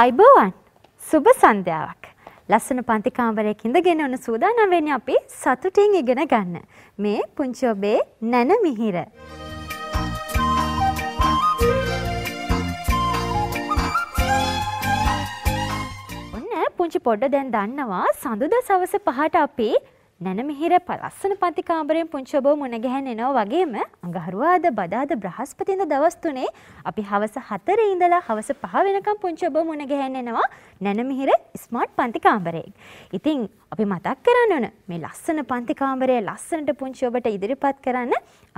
අයිබෝවන් සුබ සන්ධ්‍යාවක් ලස්සන පන්ති කාමරයක ඉඳගෙන ඔන්න සූදානම් වෙන්නේ අපි සතුටින් ඉගෙන ගන්න මේ පුංචි ඔබේ නැන මිහිර ඔන්න පුංචි පොඩ දැන් දන්නවා සඳුදා සවස පහට අපි නැන මිහිර පලස්සන පතිකාම්බරයෙන් පුංචි ඔබව මුණගැහෙන එනවා වගේම අඟහරුවාද බදාද බ්‍රහස්පතින්ද දවස් තුනේ අපි හවස හතරේ ඉඳලා හවස පහ වෙනකම් පුංචි ඔබව මුණගැහෙන්න එනවා නැන මිහිර ස්මාර්ට් පන්තිකාම්බරයෙන්. ඉතින් අපි මතක් කරන්න ඕන මේ ලස්සන පන්තිකාම්බරය ලස්සනට පුංචි ඔබට ඉදිරිපත් කරන්න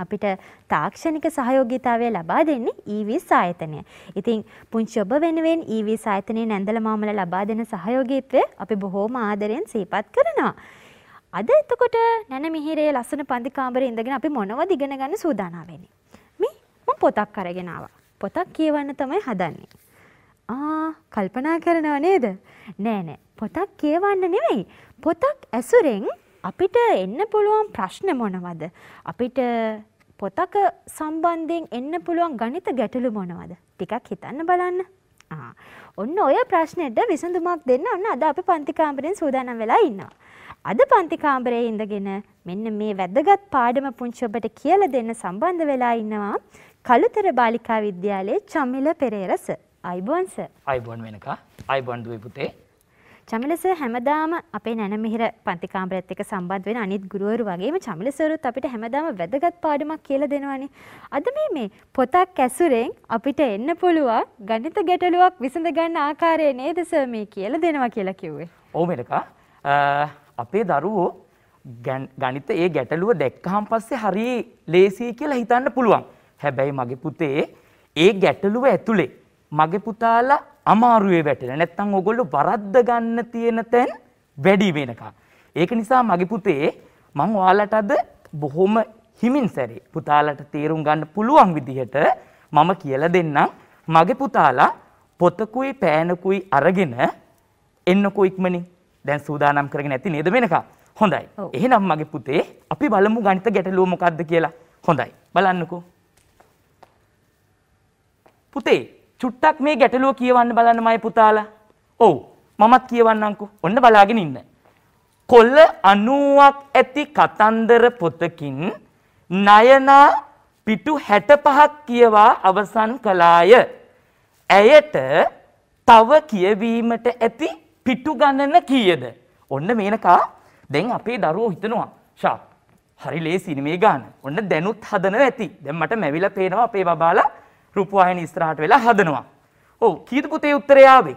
අපිට තාක්ෂණික සහයෝගීතාවය ලබා දෙන්නේ EV සායතනය. ඉතින් පුංචි ඔබ වෙනුවෙන් EV සායතනයේ නැන්දල මාමල ලබා දෙන සහයෝගීත්වය අපි බොහෝම ආදරෙන් සිහිපත් කරනවා. අද එතකොට නැන මිහිරේ ලස්සන පන්දි කාමරේ ඉඳගෙන අපි මොනවද ඉගෙන ගන්න සූදානම් වෙන්නේ? මේ මම පොතක් අරගෙන ආවා. පොතක් කියවන්න තමයි හදන්නේ. ආ කල්පනා කරනව නේද? නෑ නෑ පොතක් කියවන්න නෙවෙයි. පොතක් ඇසුරෙන් අපිට එන්න පුළුවන් ප්‍රශ්න මොනවද? අපිට පොතක සම්බන්ධයෙන් එන්න පුළුවන් ගණිත ගැටලු මොනවද? ටිකක් හිතන්න බලන්න. ආ ඔන්න ඔය ප්‍රශ්නෙට විසඳුමක් දෙන්න ඔන්න අද අපි පන්ති කාමරෙන් සූදානම් වෙලා ඉන්නවා. අද පන්ති කාමරයේ ඉඳගෙන මෙන්න මේ වැදගත් පාඩම පුංචි ඔබට කියලා දෙන්න සම්බන්ධ වෙලා ඉන්නවා කළුතර බාලිකා විද්‍යාලයේ චමිල පෙරේරා සර්. අයිබෝන් සර්. අයිබෝන් වෙනකා. අයිබෝන් දුවේ පුතේ. චමිල සර් හැමදාම අපේ නැන මිහිර පන්ති කාමරයත් එක්ක සම්බන්ධ වෙන අනිත් ගුරුවරු වගේම චමිල සරුත් අපිට හැමදාම වැදගත් පාඩමක් කියලා දෙනවනේ. අද මේ මේ පොතක් ඇසුරෙන් අපිට එන්න පුළුවන් ගණිත ගැටලුවක් විසඳ ගන්න ආකාරය නේද සර් මේ කියලා දෙනවා කියලා කිව්වේ. ඔව් මෙලකා. අපේ දරුවෝ ගණිත ඒ ගැටලුව දැක්කහම පස්සේ හරි ලේසියි කියලා හිතන්න පුළුවන්. හැබැයි මගේ පුතේ ඒ ගැටලුව ඇතුලේ මගේ පුතාලා අමාරුවේ වැටෙන. නැත්තම් ඕගොල්ලෝ වරද්ද ගන්න තියෙන තැන් වැඩි වෙනකම්. ඒක නිසා මගේ පුතේ මම ඔයාලට අද බොහොම හිමින් සැරේ පුතාලට තේරුම් ගන්න පුළුවන් විදිහට මම කියලා දෙන්නම්. මගේ පුතාලා පොතකුයි පෑනකුයි අරගෙන එන්නකෝ ඉක්මනින්. දැන් සූදානම් කරගෙන ඇති නේද මෙනකා හොඳයි එහෙනම් මගේ පුතේ අපි බලමු ගණිත ගැටලුව මොකක්ද කියලා හොඳයි බලන්නකෝ පුතේ චුට්ටක් මේ ගැටලුව කියවන්න බලන්න මයි පුතාලා ඔව් මමත් කියවන්නම්කෝ ඔන්න බලාගෙන ඉන්න කොල්ල 90ක් ඇති කතන්දර පොතකින් නයනා පිටු 65ක් කියවා අවසන් කළාය ඇයට තව කියවීමට ඇති පිට්ටු ගණන කීයද? ඔන්න මේනකා දැන් අපේ දරුවෝ හිතනවා ෂා හරි ලේසි නේ මේ ගාන. ඔන්න දැනුත් හදනවා ඇති. දැන් මට මැවිලා පේනවා අපේ බබාලා රූපවාහිනී ඉස්සරහට වෙලා හදනවා. ඔව් කීයද පුතේ උත්තරය ආවේ?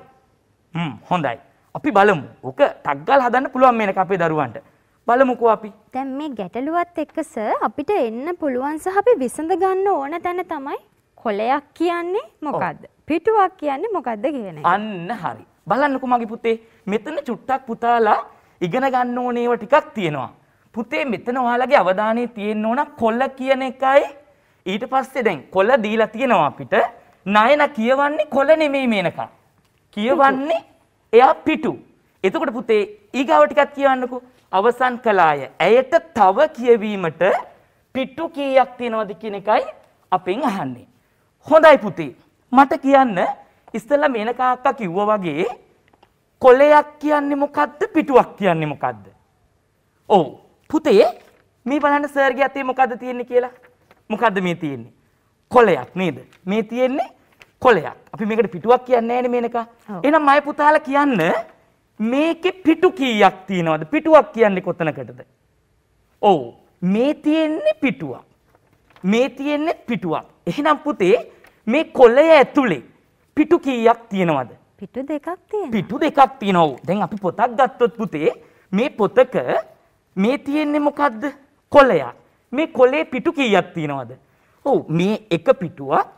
හ්ම් හොඳයි. අපි බලමු. ඕක ටග්ගල් හදන්න පුළුවන් මේනක අපේ දරුවන්ට. බලමුකෝ අපි. දැන් මේ ගැටලුවත් එක්ක සර් අපිට එන්න පුළුවන් සහ අපි විසඳ ගන්න ඕන තැන තමයි කොලයක් කියන්නේ මොකද්ද? පිටුවක් කියන්නේ මොකද්ද කියන එක. අන්න හරි. බලන්නකෝ මගේ පුතේ මෙතන චුට්ටක් පුතාලා ඉගෙන ගන්න ඕනේව ටිකක් තියෙනවා. පුතේ මෙතන ඔයාලගේ අවධානය තියෙන්න ඕන කොළ කියන එකයි ඊට පස්සේ දැන් කොළ දීලා තියෙනවා අපිට නයන කියවන්නේ කොළ නෙමෙයි මේනකා. කියවන්නේ එයා පිටු. එතකොට පුතේ ඊගාව ටිකක් කියවන්නකෝ. අවසන් කළාය. ඇයට තව කියවීමට පිටු කීයක් තියෙනවද කියන එකයි අපෙන් අහන්නේ. හොඳයි පුතේ. මට කියන්න ඉස්සෙල්ලා මේනකා අක්කා කිව්වා වගේ කොලයක් කියන්නේ මොකද්ද පිටුවක් කියන්නේ මොකද්ද? ඔව්. පුතේ මේ බලන්න සර්ගේ අතේ මොකද්ද තියෙන්නේ කියලා. මොකද්ද මේ තියෙන්නේ? කොලයක් නේද? මේ තියෙන්නේ කොලයක්. අපි මේකට පිටුවක් කියන්නේ නැහැ මේනකා. එහෙනම් මම පුතාලා කියන්න මේකේ පිටු කීයක් තියෙනවද? පිටුවක් කියන්නේ කොතනකටද? ඔව්. මේ තියෙන්නේ පිටුවක්. මේ තියෙන්නේ පිටුවක්. එහෙනම් පුතේ මේ කොලය ඇතුලේ පිටු කීයක් තියෙනවද? පිටු දෙකක් තියෙනවා. පිටු දෙකක් තියෙනවා. දැන් අපි පොතක් ගත්තොත් පුතේ මේ පොතක මේ තියෙන්නේ මොකද්ද? කොළයක්. මේ කොළේ පිටු කීයක් තියෙනවද? ඔව් මේ එක පිටුවක්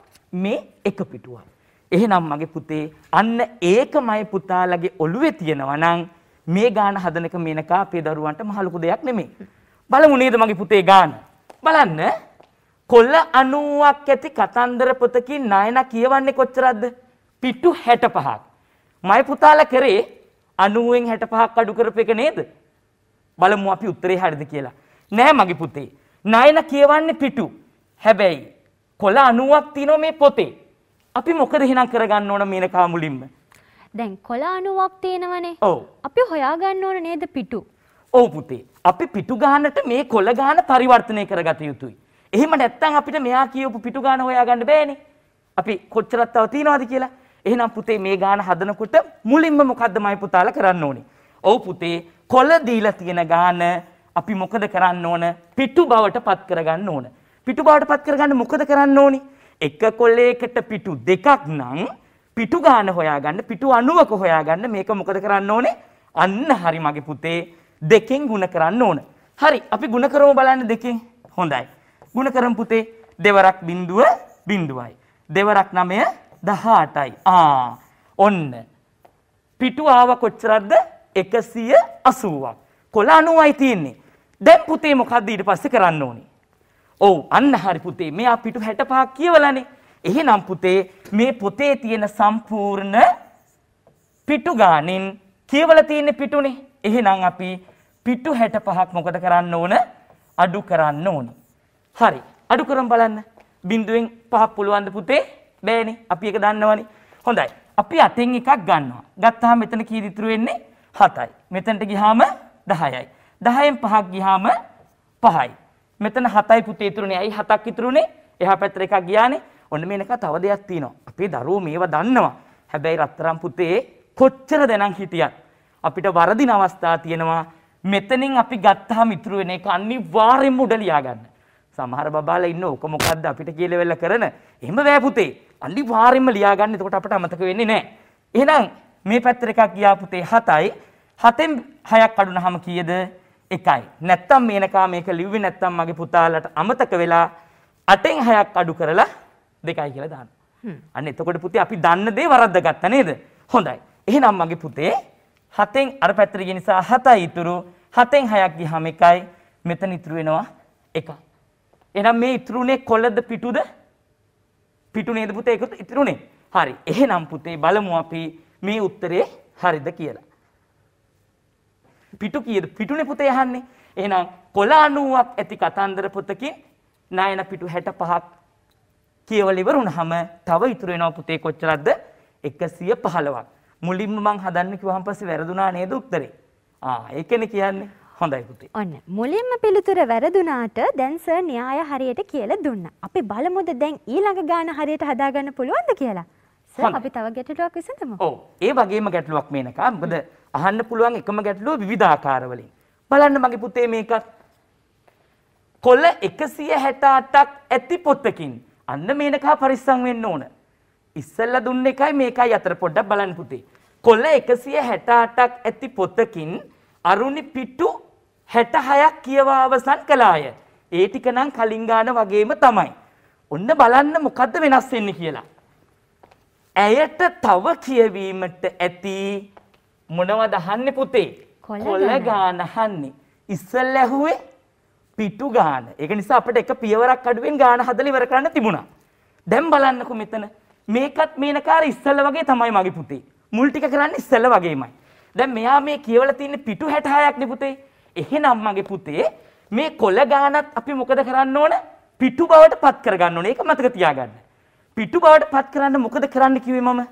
මේ එක පිටුවක්. එහෙනම් මගේ පුතේ අන්න ඒකමයි පුතාලගේ ඔළුවේ තියෙනවා නම් මේ ගාන හදනක මේනකා අපේ දරුවන්ට මහ ලොකු දෙයක් නෙමෙයි. බලමු නේද මගේ පුතේ ගාන. බලන්න කොළ 90ක් ඇති කතන්දර පොතකින් නයන කියවන්නේ කොච්චරක්ද? පිටු 65ක්. මයි පුතාලා කරේ 90න් 65ක් අඩු කරපු එක නේද? බලමු අපි උත්තරේ හරියද කියලා. නෑ මගේ පුතේ. නයන කියවන්නේ පිටු. හැබැයි කොළ 90ක් තියෙනවා මේ පොතේ. අපි මොකද එහෙනම් කරගන්න ඕන මේනකා මුලින්ම? දැන් කොළ 90ක් තියෙනවනේ. ඔව්. අපි හොයාගන්න ඕන නේද පිටු? ඔව් පුතේ. අපි පිටු ගානට මේ කොළ ගාන පරිවර්තනය කරගත යුතුයි. එහෙම නැත්නම් අපිට මෙයා කියවපු පිටු ගාන හොයාගන්න බෑනේ. අපි කොච්චරක් තව තියනවද කියලා. එහෙනම් පුතේ මේ ගාන හදනකොට මුලින්ම මොකද්ද මයි පුතාලා කරන්න ඕනේ? ඔව් පුතේ කොළ දීලා තියෙන ගාන අපි මොකද කරන්න ඕන? පිටු බවට පත් කරගන්න ඕන. පිටු බවට පත් කරගන්න මොකද කරන්න ඕනේ? එක කොළයකට පිටු දෙකක් නම් පිටු ගාන හොයාගන්න පිටු 90ක හොයාගන්න මේක මොකද කරන්න ඕනේ? අන්න හරි මගේ පුතේ දෙකෙන් ಗುಣ කරන්න ඕන. හරි අපි ಗುಣ කරමු බලන්න දෙකෙන්. හොඳයි. ಗುಣ කරමු පුතේ. දෙවරක් බිඳුව බිඳුවයි. දෙවරක් 9 දහටයි ආ ඔන්න පිටුආව කොච්චරක්ද එකසිය අසුවක් කොළ අනුවයි තියෙන්නේ දැන් පුතේ මොකක්ද ඊට පස්සේ කරන්න ඕනේ ඔව් අන්න හරි පුතේ මෙයා පිටු 65ක් කියවලානේ එහෙනම් පුතේ මේ පොතේ තියෙන සම්පූර්ණ පිටු ගානින් කියවලා තියෙන පිටුනේ එහෙනම් අපි පිටු 65ක් මොකද කරන්න ඕන අඩු කරන්න ඕනේ හරි අඩු කරන් බලන්න බිඳුවෙන් පහක් පුළුවන්ද පුතේ බෑනේ අපි එක දන්නවනේ. හොඳයි. අපි අතෙන් එකක් ගන්නවා. ගත්තාම මෙතන කීයද ඉතුරු වෙන්නේ? 7යි. මෙතනට ගියාම 10යි. 10න් 5ක් ගියාම 5යි. මෙතන 7යි පුතේ ඉතුරුනේ. ඇයි 7ක් ඉතුරුනේ? එහා පැත්තට එකක් ගියානේ. ඔන්න මේනක තව දෙයක් තියෙනවා. අපේ දරුවෝ මේව දන්නවා. හැබැයි රත්තරන් පුතේ කොච්චර දැනන් හිටියත් අපිට වරදින අවස්ථා තියෙනවා. මෙතනින් අපි ගත්තාම ඉතුරු වෙන එක අනිවාර්යෙන්ම උඩ ලියා ගන්න. සමහර බබාලා ඉන්න ඕක මොකද්ද අපිට කියලා වෙලා කරන. එහෙම බෑ පුතේ. අනිවාර්යෙන්ම ලියාගන්න. එතකොට අපට අමතක වෙන්නේ නැහැ. එහෙනම් මේ පැත්තට එකක් ගියා පුතේ 7යි. 7ෙන් 6ක් අඩුනහම කීයද? 1යි. නැත්තම් මේනකා මේක ලිව්වේ නැත්තම් මගේ පුතාලට අමතක වෙලා 8ෙන් 6ක් අඩු කරලා 2යි කියලා දාන්න. අන්න එතකොට පුතේ අපි දන්න දේ වරද්ද ගත්තා නේද? හොඳයි. එහෙනම් මගේ පුතේ 7ෙන් අර පැත්තට ගිය නිසා 7යි ඉතුරු. 7ෙන් 6ක් ගියහම 1යි. මෙතන ඉතුරු වෙනවා 1යි. එනම් මේ ඉතුරුනේ කොළද පිටුද පිටු නේද පුතේ ඒක ඉතුරුනේ. හරි. එහෙනම් පුතේ බලමු අපි මේ උත්තරේ හරිද කියලා. පිටු කීයද? පිටුනේ පුතේ අහන්නේ. එහෙනම් කොළ 90ක් ඇති කතන්දර පොතකින් නයන පිටු 65ක් කියවල ඉවර වුණාම තව ඉතුරු වෙනවා පුතේ කොච්චරද? 115ක්. මුලින්ම මං හදන්න කිව්වහම පස්සේ වැරදුනා නේද උත්තරේ? ආ ඒකනේ කියන්නේ. හොඳයි පුතේ. ඔන්න මුලින්ම පිළිතුර වැරදුනාට දැන් සර් න්‍යාය හරියට කියලා දුන්නා. අපි බලමුද දැන් ඊළඟ ගාන හරියට හදාගන්න පුළුවන්ද කියලා. සර් අපි තව ගැටලුවක් විසඳමු. ඔව්. ඒ වගේම ගැටලුවක් මේනකා. මොකද අහන්න පුළුවන් එකම ගැටලුව විවිධාකාරවලින්. බලන්න මගේ පුතේ මේකත් කොල්ල එකසිය හැටාටක් ඇති පොත්තකින් අන්න මේනකා පරිස්සං වෙන්න ඕන. ඉස්සල්ල දුන්න එකයි මේකයි අතර පොඩ්ඩක් බලන් පුතේ. කොල්ල එකසිය හැටාටක් ඇති පොත්තකින් අරුණි පිටු 66ක් කියවා අවසන් කළාය. ඒ ටික නම් කලින් ගාන වගේම තමයි. ඔන්න බලන්න මොකද්ද වෙනස් වෙන්නේ කියලා. ඇයට තව කියවීමට ඇති මොනවද අහන්නේ පුතේ? කොළ ගාන අහන්නේ. ඉස්සෙල්ලා ඇහුවේ පිටු ගාන. ඒක නිසා අපිට එක පියවරක් අඩුවෙන් ගාන හදලා ඉවර කරන්න තිබුණා. දැන් බලන්නකෝ මෙතන. මේකත් මේනකාර ඉස්සෙල්ලා වගේ තමයි මගේ පුතේ. මුල් ටික කරන්නේ ඉස්සෙල්ලා වගේමයි. දැන් මෙයා මේ කියවලා තියෙන පිටු 66ක් නේ පුතේ. එහෙනම් මගේ පුතේ මේ කොළ ගානත් අපි මොකද කරන්න ඕන? පිටු බවට පත් කරගන්න ඕනේ. ඒක මතක තියාගන්න. පිටු බවට පත් කරන්න මොකද කරන්න කිව්වේ මම?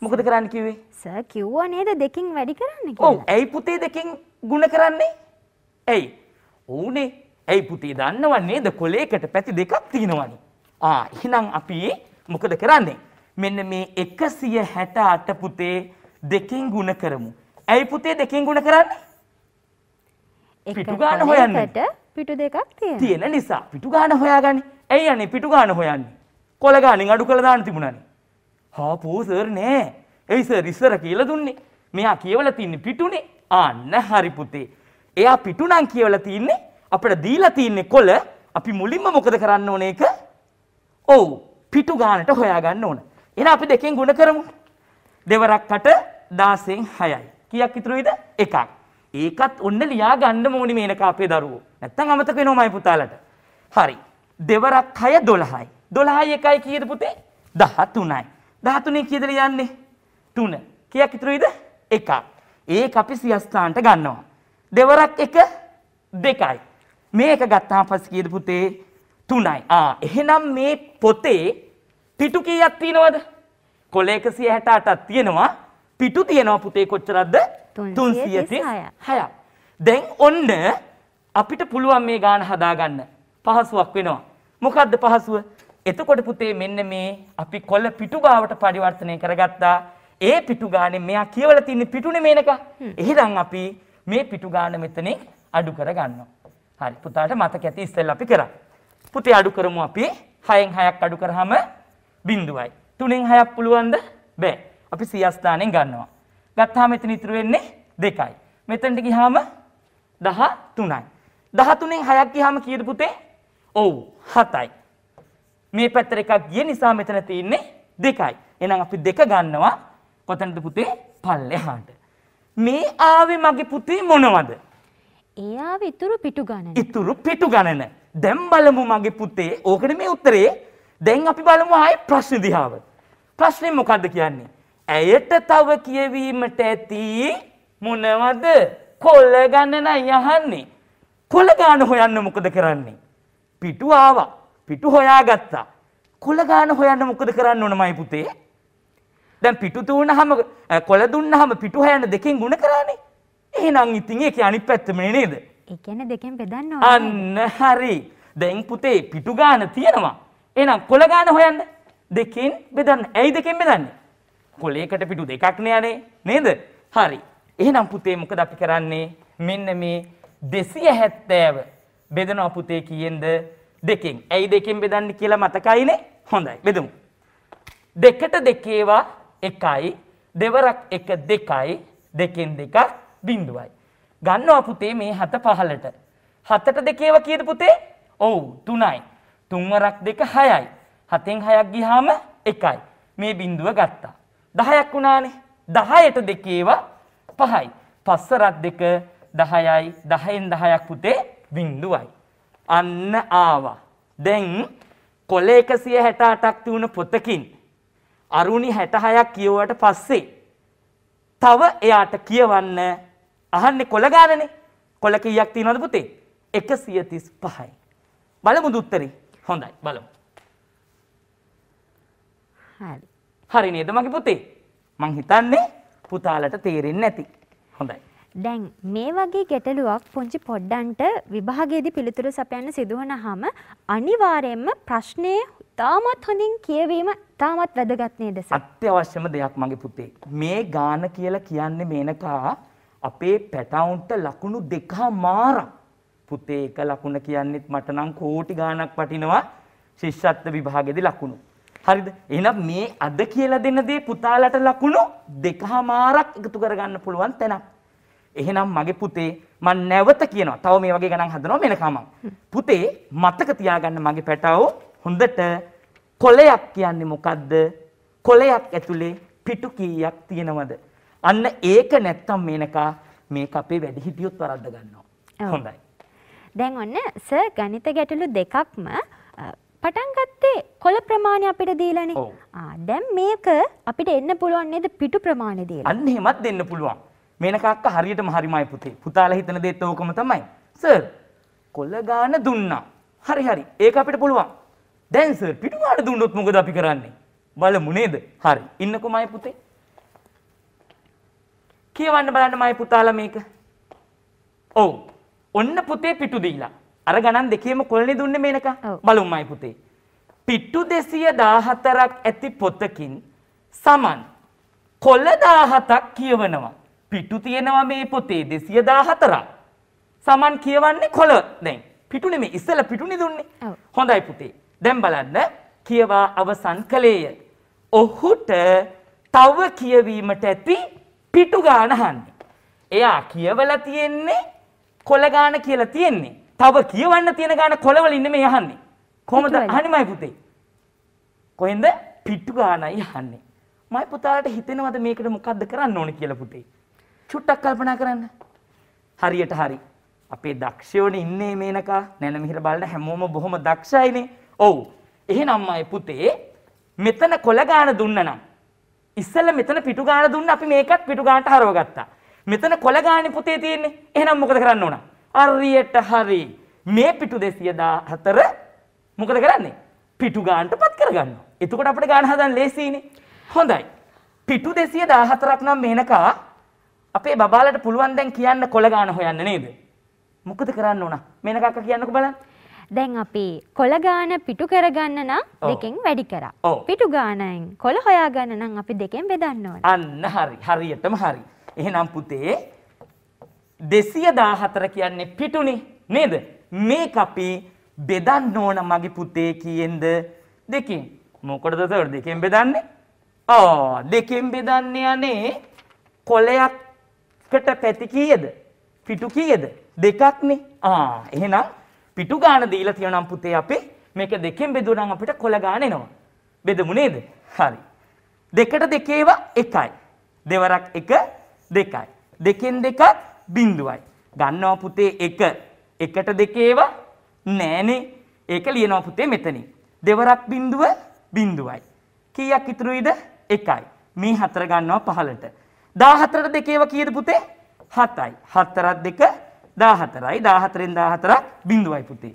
මොකද කරන්න කිව්වේ? සර් කිව්වා නේද දෙකෙන් වැඩි කරන්න කියලා. ඔව්. ඇයි පුතේ දෙකෙන් ගුණ කරන්නේ? ඇයි? ඕනේ. ඇයි පුතේ දන්නව නේද කොලේකට පැති දෙකක් තියෙනවනේ. ආ එහෙනම් අපි මොකද කරන්නේ? මෙන්න මේ 168 පුතේ දෙකෙන් ගුණ කරමු. ඇයි පුතේ දෙකෙන් ගුණ කරන්නේ? පිටු ගාන හොයන්නට පිටු දෙකක් තියෙන. තියෙන නිසා පිටු ගාන හොයාගන්නේ. ඇයි අනේ පිටු ගාන හොයන්නේ? කොළ ගානෙන් අඩු කළා දාන්න තිබුණානේ. හාපෝ සර් නෑ. එයි සර් ඉස්සර කියලා දුන්නේ. මෙයා කියවලා තින්නේ පිටුනේ. අන්න හරි පුතේ. එයා පිටු නම් කියවලා තින්නේ අපිට දීලා තින්නේ කොළ. අපි මුලින්ම මොකද කරන්න ඕන ඒක? ඔව් පිටු ගානට හොයාගන්න ඕන. එහෙනම් අපි දෙකෙන් ගුණ කරමු. දෙවරක් කට 16න් 6යි. කීයක් ඉතුරුයිද? එකක්. ඒකත් ඔන්න ලියා ගන්න ඕනි මේනක අපේ දරුවෝ. නැත්තම් අමතක වෙනවමයි පුතාලට. හරි. දෙවරක් 6 12යි. 12 එකයි කීයද පුතේ? 13යි. 13 කීයද ලියන්නේ? 3. කීයක් ඉතුරුයිද? 1ක්. ඒක අපි සියස්ථාන්ට ගන්නවා. දෙවරක් 1 2යි. මේක ගත්තාම පස්සේ කීයද පුතේ? 3යි. ආ එහෙනම් මේ පොතේ පිටු කීයක් තියෙනවද? කොළ 168ක් තියෙනවා. පිටු තියෙනවා පුතේ කොච්චරක්ද? තුන්සියතිස් හයක්. දැන් ඔන්න අපිට පුළුවන් මේ ගාන හදාගන්න පහසුවක් වෙනවා. මොකක්ද පහසුව එතකොට පුතේ මෙන්න මේ අපි කොල්ල පිටු ගාවට පරිවර්තනය කරගත්තා ඒ පිටු ගානේ මෙයා කියවලා තින්නේ පිටුනේ මේනක එහෙනම් අපි මේ පිටු ගාන මෙතනින් අඩු කරගන්නවා හරි පුතාට මතක ඇති ඉස්සෙල්ලා අපි කරා පුතේ අඩු කරමු අපි 6න් 6ක් අඩු කරාම බිඳුවයි 3න් 6ක් පුළුවන්ද බෑ අපි සිය ස්ථානෙන් ගන්නවා ගත්තා මෙතන ඉතුරු වෙන්නේ දෙකයි. මෙතනට ගිහාම 13යි. 13න් 6ක් ගිහාම කීයද පුතේ? ඔව් 7යි. මේ පැත්තට එකක් ගිය නිසා මෙතන තියෙන්නේ දෙකයි. එහෙනම් අපි දෙක ගන්නවා කොතනද පුතේ? පල්ලෙහාට. මේ ආවේ මගේ පුතේ මොනවද? ඒ ආවේ ඉතුරු පිටු ගණන. ඉතුරු පිටු ගණන. දැන් බලමු මගේ පුතේ ඕකට මේ උත්තරේ. දැන් අපි බලමු ආයේ ප්‍රශ්න දිහාව. ප්‍රශ්නේ මොකද්ද කියන්නේ? ඇයට තව කියවීමට ඇති මොනවද කොල්ල ගන්නනයි යහන්නේ. කොළ ගාන හොයන්න මොකද කරන්නේ. පිටු ආවා පිටු හොයා ගත්තා. කොළ ගාන හොයන්න මොකද කරන්න ඕනමයි පුතේ. දැන් පිටු තුන හම කොළ දුන්න හම පිටු හයන දෙකින් ගුණ කරන්නේ. එහෙනම් ඉතින් ඒක අනිත් පැත්තමේ නේද. එකන දෙකෙන් බෙදන්න අන්න හරි දැන් පුතේ පිටු ගාන තියෙනවා. එනම් කොළ ගාන හොයන්න දෙකින් බෙදන්න ඇයි දෙකෙන් බෙදන්නේ. කොලේකට පිටු දෙකක් නෑනේ නේද? හරි. එහෙනම් පුතේ මොකද අපි කරන්නේ? මෙන්න මේ 270 බෙදනවා පුතේ කියෙන්ද දෙකෙන්. ඇයි දෙකෙන් බෙදන්නේ කියලා මතකයිනේ? හොඳයි. බෙදමු. දෙකට දෙකේවා එකයි දෙවරක් එක දෙකයි දෙකෙන් දෙකක් බිඳුවයි. ගන්නවා පුතේ මේ හත පහලට. හතට දෙකේව කීයද පුතේ? ඔව් තුනයි. තුන්වරක් දෙක හයයි. හතෙන් හයක් ගියාම එකයි. මේ බිඳුව ගත්තා. දහයක් වුණානේ දහයට දෙකේවා පහයි. පස්සරත් දෙක දහයයි දහයෙන් දහයක් පුතේ බින්දුවයි. අන්න ආවා. දැන් කොල එකසිය හැට අටක් තිවුණ පොතකින්. අරුණි හැටහයක් කියවට පස්සේ. තව එයාට කියවන්න අහන්නේ කොළ ගානනේ කොළ කීයක් තියෙනවද පුතේ? 135යි. බලමු උත්තරේ. හොඳයි බලමු. හරි. හරි නේද මගේ පුතේ? මං හිතන්නේ පුතාලට තේරෙන්නේ නැති. හොඳයි. දැන් මේ වගේ ගැටලුවක් පුංචි පොඩ්ඩන්ට විභාගයේදී පිළිතුරු සපයන්න සිදුවනහම අනිවාර්යයෙන්ම ප්‍රශ්නේ තාමත් හොඳින් කියවීම තාමත් වැදගත් නේද සර්? අත්‍යවශ්‍යම දෙයක් මගේ පුතේ. මේ ගාන කියලා කියන්නේ මේනකා අපේ පැටවුන්ට ලකුණු දෙක මාරක්. පුතේ එක ලකුණ කියන්නෙත් මට නම් කෝටි ගාණක් වටිනවා. ශිෂ්‍යත්ව විභාගයේදී ලකුණු. හරිද එහෙනම් මේ අද කියලා දෙන දේ පුතාලට ලකුණු දෙකහමාරක් එකතු කරගන්න පුළුවන් තැනක් එහෙනම් මගේ පුතේ මම නැවත කියනවා තව මේ වගේ ගණන් හදනවා මෙනකම පුතේ මතක තියාගන්න මගේ පැටවෝ හොඳට කොලයක් කියන්නේ මොකද්ද කොලයක් ඇතුලේ පිටු කීයක් තියෙනවද අන්න ඒක නැත්තම් මේනකා මේක අපේ වැඩිහිටියොත් වරද්ද ගන්නවා හොඳයි දැන් ඔන්න සර් ගණිත ගැටලු දෙකක්ම පටන් ගත්තේ කොළ ප්‍රමාණය අපිට දීලානේ. ආ දැන් මේක අපිට එන්න පුළුවන් නේද පිටු ප්‍රමාණය දීලා. අන්න එහෙමත් දෙන්න පුළුවන්. මේනක අක්කා හරියටම හරිමයි පුතේ. පුතාලා හිතන දේත් ඕකම තමයි. සර් කොළ ගාන දුන්නා. හරි හරි. ඒක අපිට පුළුවන්. දැන් සර් පිටු ගාන දුන්නොත් මොකද අපි කරන්නේ? බලමු නේද? හරි. ඉන්නකෝ මයි පුතේ. කියවන්න බලන්න මයි පුතාලා මේක. ඔව්. ඔන්න පුතේ පිටු දීලා. අර ගණන් දෙකේම කොළනේ දුන්නේ මේනක බලුම්මයි පුතේ. පිට්ටු 214ක් ඇති පොතකින් සමන් කොළ 17ක් කියවනවා. පිටු තියෙනවා මේ පොතේ 214ක්. සමන් කියවන්නේ කොළ දැන්. පිටු නෙමෙයි ඉස්සෙල්ලා පිටුනේ දුන්නේ. හොඳයි පුතේ. දැන් බලන්න කියවා අවසන් කළේය. ඔහුට තව කියවීමට ඇති පිටු ගාන හන්නේ. එයා කියවලා තියෙන්නේ කොළ ගාන කියලා තියෙන්නේ. තව කියවන්න තියෙන ගාන කොළවලින් නෙමෙයි අහන්නේ. කොහොමද අහන්නේ මයි පුතේ? කොහෙන්ද පිට්ටු ගානයි අහන්නේ. මයි පුතාලට හිතෙනවද මේකට මොකද්ද කරන්න ඕනේ කියලා පුතේ? චුට්ටක් කල්පනා කරන්න. හරියට හරි. අපේ දක්ෂයෝනේ ඉන්නේ මේනකා. නැන මිහිර බලන හැමෝම බොහොම දක්ෂයිනේ. ඔව්. එහෙනම් මයි පුතේ මෙතන කොළ ගාන දුන්නනම් ඉස්සෙල්ලා මෙතන පිටු ගාන දුන්න අපි මේකත් පිටු ගානට හරවගත්තා. මෙතන කොළ ගානේ පුතේ තියෙන්නේ. එහෙනම් මොකද කරන්න ඕනා? අරියට හරි මේ පිටු දෙසිය දා හතර මොකද කරන්නේ පිටු ගාන්ට පත් කරගන්න එතුකොට අපට ගාන හදන් ලේසින හොඳයි පිටු දෙසිය දා හතරක් නම් මෙනකා අපේ බබාලට පුළුවන් දැන් කියන්න කොළ ගාන හොයන්න නේද මොකද කරන්න ඕන මෙනකක් කියන්නක බලන්න දැන් අපි කොළගාන පිටු කරගන්න නම් දෙකෙන් වැඩි කරා පිටු ගානයෙන් කොළ හොයාගන්න නම් අපි දෙකෙන් බෙදන්න ඕන අන්න හරි හරියටම හරි එහෙනම් පුතේ දෙසිය දාහතර කියන්නේ පිටුනි නේද මේ අපි බෙදන්න ඕන මගේ පුතේ කියෙන්ද දෙකින් මොකටද තවර දෙකෙන් බෙදන්නේ ඕ දෙකෙන් බෙදන්න යනේ කොලයක්කට පැති කීයද පිටු කීයද දෙකක්නේ ආ එහෙනම් පිටු ගාන දීලා තියෙනම් පුතේ අපි මේක දෙකෙන් බෙදුණනම් අපිට කොළ ගාන එනවා බෙදමු නේද හරි දෙකට දෙකේවා එකයි දෙවරක් එක දෙකයි දෙකෙන් දෙකක් බින්දුවයි. ගන්නවා පුතේ එක එකට දෙකේව නෑනේ ඒක ලියනවා පුතේ මෙතනින්. දෙවරක් බින්දුව බින්දුවයි. කීයක් ඉතුරුයිද එකයි. මේ හතර ගන්නවා පහලට. දාහතරට දෙකේව කියද පුතේ හතයි. හත්තරත් දෙක දාහතරයි දාහතරෙන් දාහතරක් බින්දුවයි පුතේ.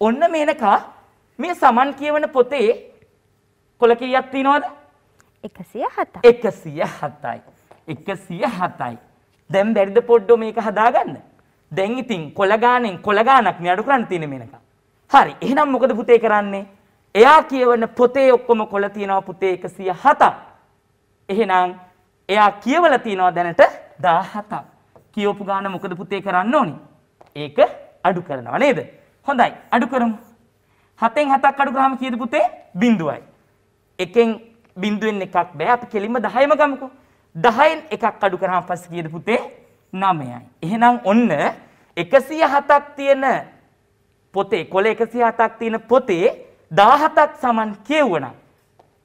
ඔන්න මේනකා මේ සමන් කියවන පොතේ කොළ කීයක් තියෙනවද? එකසිය හතයි. එකසිය හතයි. එකසිය හතයි. දැන් බැරිද පොඩ්ඩෝ මේක හදාගන්න? දැන් ඉතින් කොළ ගානෙන් කොළ ගානක් නේ අඩු කරන්න තියෙන්නේ මේනක. හරි. එහෙනම් මොකද පුතේ කරන්නේ? එයා කියවන පොතේ ඔක්කොම කොළ තියෙනවා පුතේ 107ක්. එහෙනම් එයා කියවලා තියෙනවා දැනට 17ක්. කියවපු ගාන මොකද පුතේ කරන්න ඕනි? ඒක අඩු කරනවා නේද? හොඳයි. අඩු කරමු. 7න් 7ක් අඩු කරාම කීයද පුතේ? බිඳුවයි. එකෙන් බිඳුවෙන් එකක් බෑ. අපි කෙලින්ම 10ම ගමුකෝ. 10න් එකක් අඩු කරාම පස්සේ කීයද පුතේ 9යි. එහෙනම් ඔන්න 107ක් තියෙන පොතේ කොළ 107ක් තියෙන පොතේ 17ක් සමන් කියවුණා.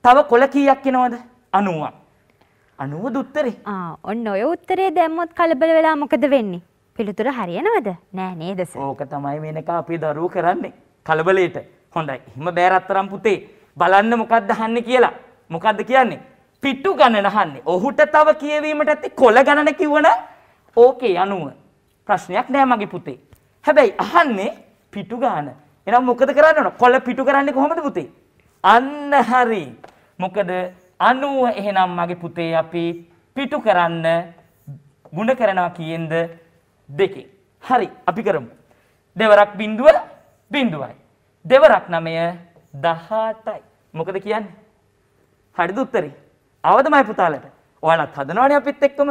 තව කොළ කීයක් එනවද? 90ක්. 90ද උත්තරේ? ආ ඔන්න ඔය උත්තරේ දැම්මොත් කලබල වෙලා මොකද වෙන්නේ? පිළිතුර හරියනවද? නෑ නේද සර්? ඕක තමයි මේනකා අපි දරුවෝ කරන්නේ. කලබලයට. හොඳයි. එහෙම බෑරතරම් පුතේ. බලන්න මොකක්ද අහන්නේ කියලා. මොකද්ද කියන්නේ? පිටු ගණන අහන්නේ. ඔහුට තව කියවීමට ඇති කොළ ගණන කිව්වන ඕකේ 90. ප්‍රශ්නයක් නෑ මගේ පුතේ. හැබැයි අහන්නේ පිටු ගාන. එහෙනම් මොකද කරන්න ඕන? කොළ පිටු කරන්නේ කොහොමද පුතේ? අන්න හරි. මොකද 90 එහෙනම් මගේ පුතේ අපි පිටු කරන්න ಗುಣ කරනවා කියෙන්ද දෙකේ. හරි අපි කරමු. දෙවරක් බිඳුව බිඳුවයි. දෙවරක් 9 18යි. මොකද කියන්නේ? හරිද උත්තරේ? ආවදමයි පුතාලට. ඔයාලත් හදනවනේ අපිත් එක්කම.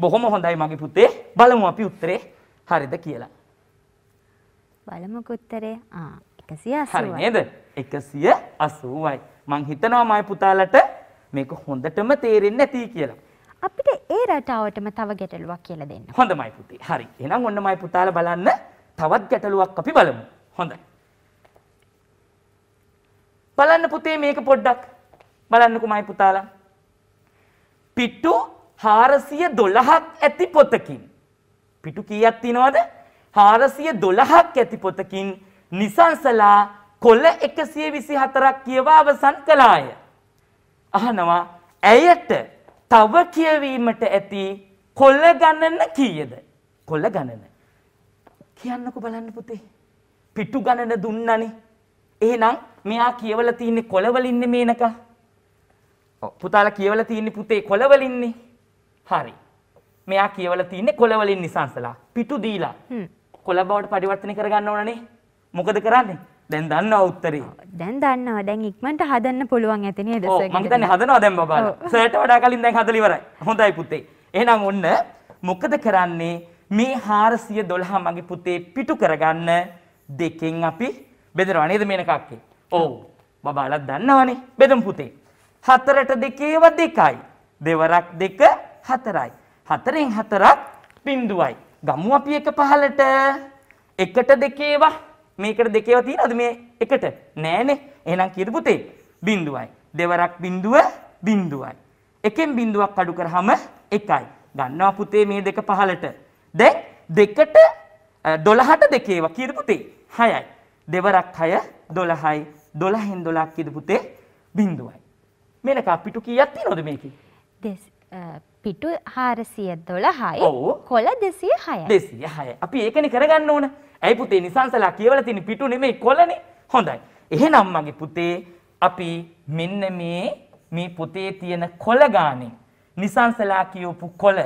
බොහොම හොඳයි මගේ පුතේ. බලමු අපි උත්තරේ හරිද කියලා. බලමුකෝ උත්තරේ. ආ 180යි. හරි නේද? 180යි. මං හිතනවා මයි පුතාලට මේක හොඳටම තේරෙන්නේ නැති කියලා. අපිට ඒ රටාවටම තව ගැටලුවක් කියලා දෙන්න. හොඳමයි පුතේ. හරි. එහෙනම් ඔන්න මයි පුතාලා බලන්න තවත් ගැටලුවක් අපි බලමු. හොඳයි. බලන්න පුතේ මේක පොඩ්ඩක්. බලන්නකෝ මයි පුතාලා. පිටු හාරසිය දොළහක් ඇති පොතකින්. පිටු කීයක් තිනවද හාරසිය දොළහක් ඇති පොතකින් නිසංසලා කොල එකසිය විසි හතරක් කියවා අවසන් කළාය. අහනවා ඇයට තව කියවීමට ඇති කොල්ල ගණන කීයද. කොල්ල ගණන. කියන්නකු බලන්න පුතේ. පිටු ගණන දුන්නනි. එහෙනම් මෙයා කියවල තියන්නේ කොළවලින්න මේනකා. පුතාලා කියවලා තියෙන්නේ පුතේ කොළවලින්නේ. හරි. මෙයා කියවලා තියෙන්නේ කොළවලින් නිසංසලා. පිටු දීලා. කොළ බවට පරිවර්තනය කරගන්න ඕනනේ. මොකද කරන්නේ? දැන් දන්නවා උත්තරේ. දැන් දන්නවා. දැන් ඉක්මනට හදන්න පුළුවන් ඇති නේද සර්? ඔව් මම හිතන්නේ හදනවා දැන් බබාලා. සර්ට වඩා කලින් දැන් හදලා ඉවරයි. හොඳයි පුතේ. එහෙනම් ඔන්න මොකද කරන්නේ? මේ 412 මගේ පුතේ පිටු කරගන්න දෙකෙන් අපි බෙදනවා නේද මේනකක්කේ? ඔව්. බබාලා දන්නවනේ. බෙදමු පුතේ. හතරට දෙකේව දෙකයි. දෙවරක් දෙක හතරයි. හතරෙන් හතරක් බින්දුවයි. ගමු අපි එක පහලට එකට දෙකේවා මේකට දෙකේව තියෙනවද මේ එකට නෑනේ එහෙනම් කියද පුතේ බිඳුවයි දෙවරක් බිඳුව බිඳුවයි එකෙන් බිඳුවක් අඩු කරාම එකයි ගන්නවා පුතේ මේ දෙක පහලට දැන් දෙකට 12ට දෙකේවා කියද පුතේ 6යි දෙවරක් 6 12යි 12න් 12ක් කියද පුතේ බිඳුවයි මේනක පිටු කීයක් තියෙනවද මේකේ? පිටු 412යි කොළ 206යි. 206යි. අපි ඒකනේ කරගන්න ඕන. ඇයි පුතේ නිසංසලා කියවලා තියෙන පිටු නෙමෙයි කොළනේ. හොඳයි. එහෙනම් මගේ පුතේ අපි මෙන්න මේ මේ පොතේ තියෙන කොළ ගානේ නිසංසලා කියවපු කොළ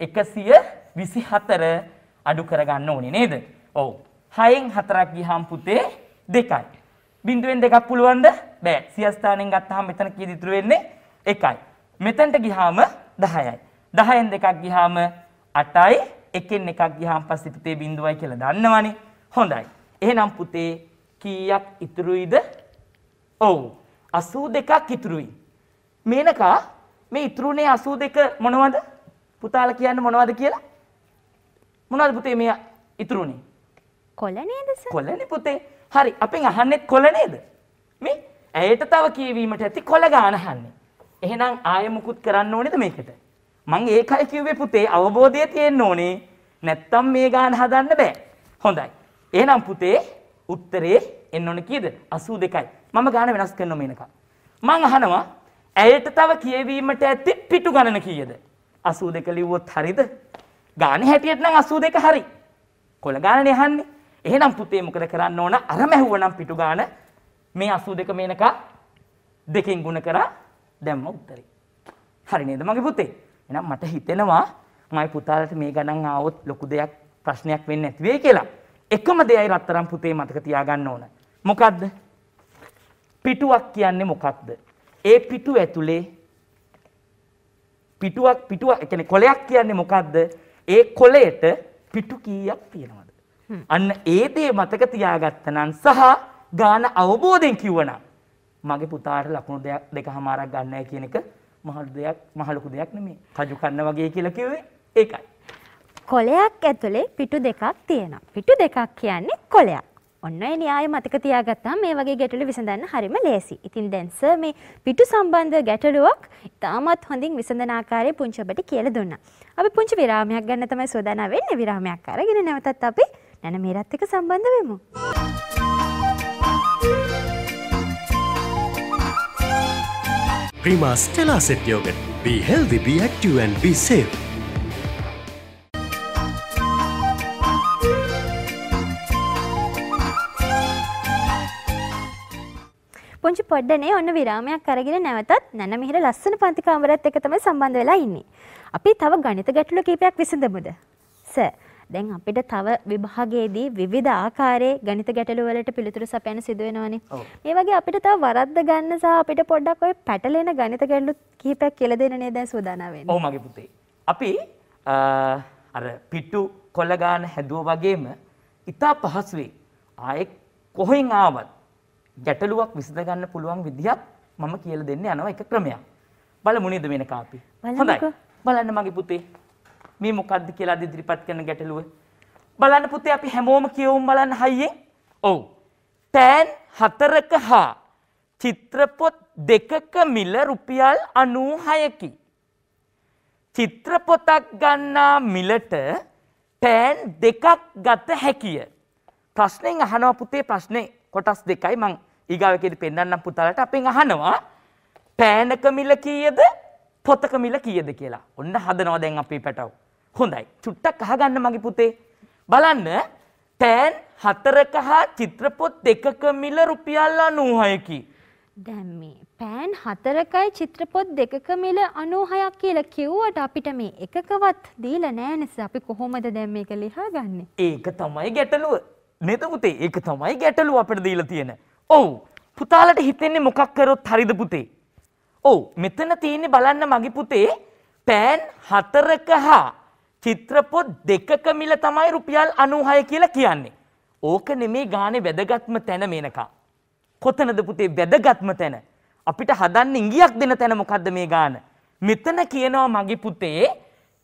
124 අඩු කරගන්න ඕනේ නේද? ඔව්. 6න් 4ක් ගියහම පුතේ 2යි. බිඳුවෙන් දෙකක් පුළුවන්ද බෑ සියස්ථානෙන් ගත්තහම මෙතන කීයද ඉතුරු වෙන්නේ එකයි මෙතනට ගිහාම 10යි 10ෙන් දෙකක් ගිහාම 8යි එකෙන් එකක් ගිහාම පස්සේ පුතේ බිඳුවයි කියලා දන්නවනේ හොඳයි එහෙනම් පුතේ කීයක් ඉතුරුයිද ඔව් 82ක් ඉතුරුයි මේනකා මේ ඉතුරුනේ 82 මොනවද පුතාලා කියන්න මොනවද කියලා මොනවද පුතේ මේ ඉතුරුනේ කොළ නේද සර් කොළනේ පුතේ හරි අපෙන් අහන්නෙත් කොළ නේද? මේ ඇයට තව කියවීමට ඇති කොළ ගාන අහන්නේ. එහෙනම් ආයෙ මුකුත් කරන්න ඕනේද මේකට? මං ඒකයි කිව්වේ පුතේ අවබෝධය තියෙන්න ඕනේ. නැත්තම් මේ ගාන හදන්න බෑ. හොඳයි. එහෙනම් පුතේ උත්තරේ එන්න ඕනේ කීයද? 82යි. මම ගාන වෙනස් කරනවා මේනක. මං අහනවා ඇයට තව කියවීමට ඇති පිටු ගණන කීයද? 82 ලිව්වොත් හරිද? ගාන හැටියට නම් 82 හරි. කොළ ගානනේ අහන්නේ. එහෙනම් පුතේ මොකද කරන්න ඕන? අර මැහුවනම් පිටු ගාන මේ 82 මේනක දෙකෙන් ගුණ කරා දැම්ම උත්තරේ. හරි නේද මගේ පුතේ? එහෙනම් මට හිතෙනවා මයි පුතාලට මේ ගණන් ආවොත් ලොකු දෙයක් ප්‍රශ්නයක් වෙන්නේ නැති වෙයි කියලා. එකම දෙයයි රත්තරන් පුතේ මතක තියාගන්න ඕන. මොකද්ද? පිටුවක් කියන්නේ මොකක්ද? ඒ පිටු ඇතුලේ පිටුවක් පිටුවක් කියන්නේ කොලයක් කියන්නේ මොකද්ද? ඒ කොලයට පිටු කීයක් තියෙනවද? අන්න ඒ දේ මතක තියාගත්තනම් සහ ගාන අවබෝධයෙන් කිව්වනම් මගේ පුතාට ලකුණු දෙයක් දෙකමාරක් ගන්නෑ කියන එක මහලු දෙයක් මහලුකු දෙයක් නෙමේ. කජු කන්න වගේ කියලා කිව්වේ ඒකයි. කොලයක් ඇතුලේ පිටු දෙකක් තියෙනවා. පිටු දෙකක් කියන්නේ කොලයක්. ඔන්න ඒ න්‍යාය මතක තියාගත්තාම මේ වගේ ගැටලු විසඳන්න හරිම ලේසි. ඉතින් දැන් සර් මේ පිටු සම්බන්ධ ගැටලුවක් ඉතාමත් හොඳින් විසඳන ආකාරය පුංචි ඔබට කියලා දුන්නා. අපි පුංචි විරාමයක් ගන්න තමයි සෝදානම් වෙන්නේ. විරාමයක් අරගෙන නැවතත් අපි නැන මේරත් එක සම්බන්ධ වෙමු. Prima Stella Set Yogurt. Be healthy, be active and be safe. පුංචි පොඩ්ඩනේ ඔන්න විරාමයක් අරගෙන නැවතත් නැන මිහිර ලස්සන පන්ති කාමරයත් එක්ක තමයි සම්බන්ධ වෙලා ඉන්නේ. අපි තව ගණිත ගැටලු කීපයක් විසඳමුද? සර් දැන් අපිට තව විභාගයේදී විවිධ ආකාරයේ ගණිත ගැටලු වලට පිළිතුරු සපයන සිදු වෙනවනේ. මේ වගේ අපිට තව වරද්ද ගන්න සහ අපිට පොඩ්ඩක් ඔය පැටලෙන ගණිත ගැටලු කිහිපයක් කියලා දෙන්න නේද දැන් සූදානම් වෙන්නේ. ඔව් මගේ පුතේ. අපි අර පිටු කොළ ගන්න හැදුවා වගේම ඉතා පහසුවේ ආයේ කොහෙන් ආවත් ගැටලුවක් විසඳ ගන්න පුළුවන් විදිහක් මම කියලා දෙන්න යනවා එක ක්‍රමයක්. බලමු නේද මේනක අපි. හොඳයි. බලන්න මගේ පුතේ. මේ මොකක්ද කියලා ඉදිරිපත් කරන ගැටලුව. බලන්න පුතේ අපි හැමෝම කියවමු බලන්න හයියෙන්. ඔව්. පෑන් 4ක හා චිත්‍රපොත් දෙකක මිල රුපියල් 96කි. චිත්‍රපොතක් ගන්නා මිලට පෑන් දෙකක් ගත හැකිය. ප්‍රශ්නෙන් අහනවා පුතේ ප්‍රශ්නේ කොටස් දෙකයි මං ඊගාවකේදී පෙන්වන්නම් පුතාලට අපෙන් අහනවා පෑනක මිල කීයද පොතක මිල කීයද කියලා. ඔන්න හදනවා දැන් අපි පැටව. හොඳයි චුට්ටක් අහගන්න මගේ පුතේ බලන්න පෑන් හතරක හා චිත්‍රපොත් දෙකක මිල රුපියල් අනූහයකි. දැන් මේ පෑන් හතරකයි චිත්‍රපොත් දෙකක මිල අනූහයක් කියලා කිව්වට අපිට මේ එකකවත් දීලා නෑ නිසා අපි කොහොමද දැන් මේක ලියාගන්නේ? ඒක තමයි ගැටලුව. නේද පුතේ? ඒක තමයි ගැටලුව අපිට දීලා තියෙන. ඔව්. පුතාලට හිතෙන්නේ මොකක් කරොත් හරිද පුතේ? ඔව්. මෙතන තියෙන්නේ බලන්න මගේ පුතේ පෑන් හතරක හා චිත්‍රපොත් දෙකක මිල තමයි රුපියල් 96 කියලා කියන්නේ. ඕක නෙමේ ගානේ වැදගත්ම තැන මේනකා. කොතනද පුතේ වැදගත්ම තැන? අපිට හදන්න ඉංගියක් දෙන තැන මොකද්ද මේ ගාන? මෙතන කියනවා මගේ පුතේ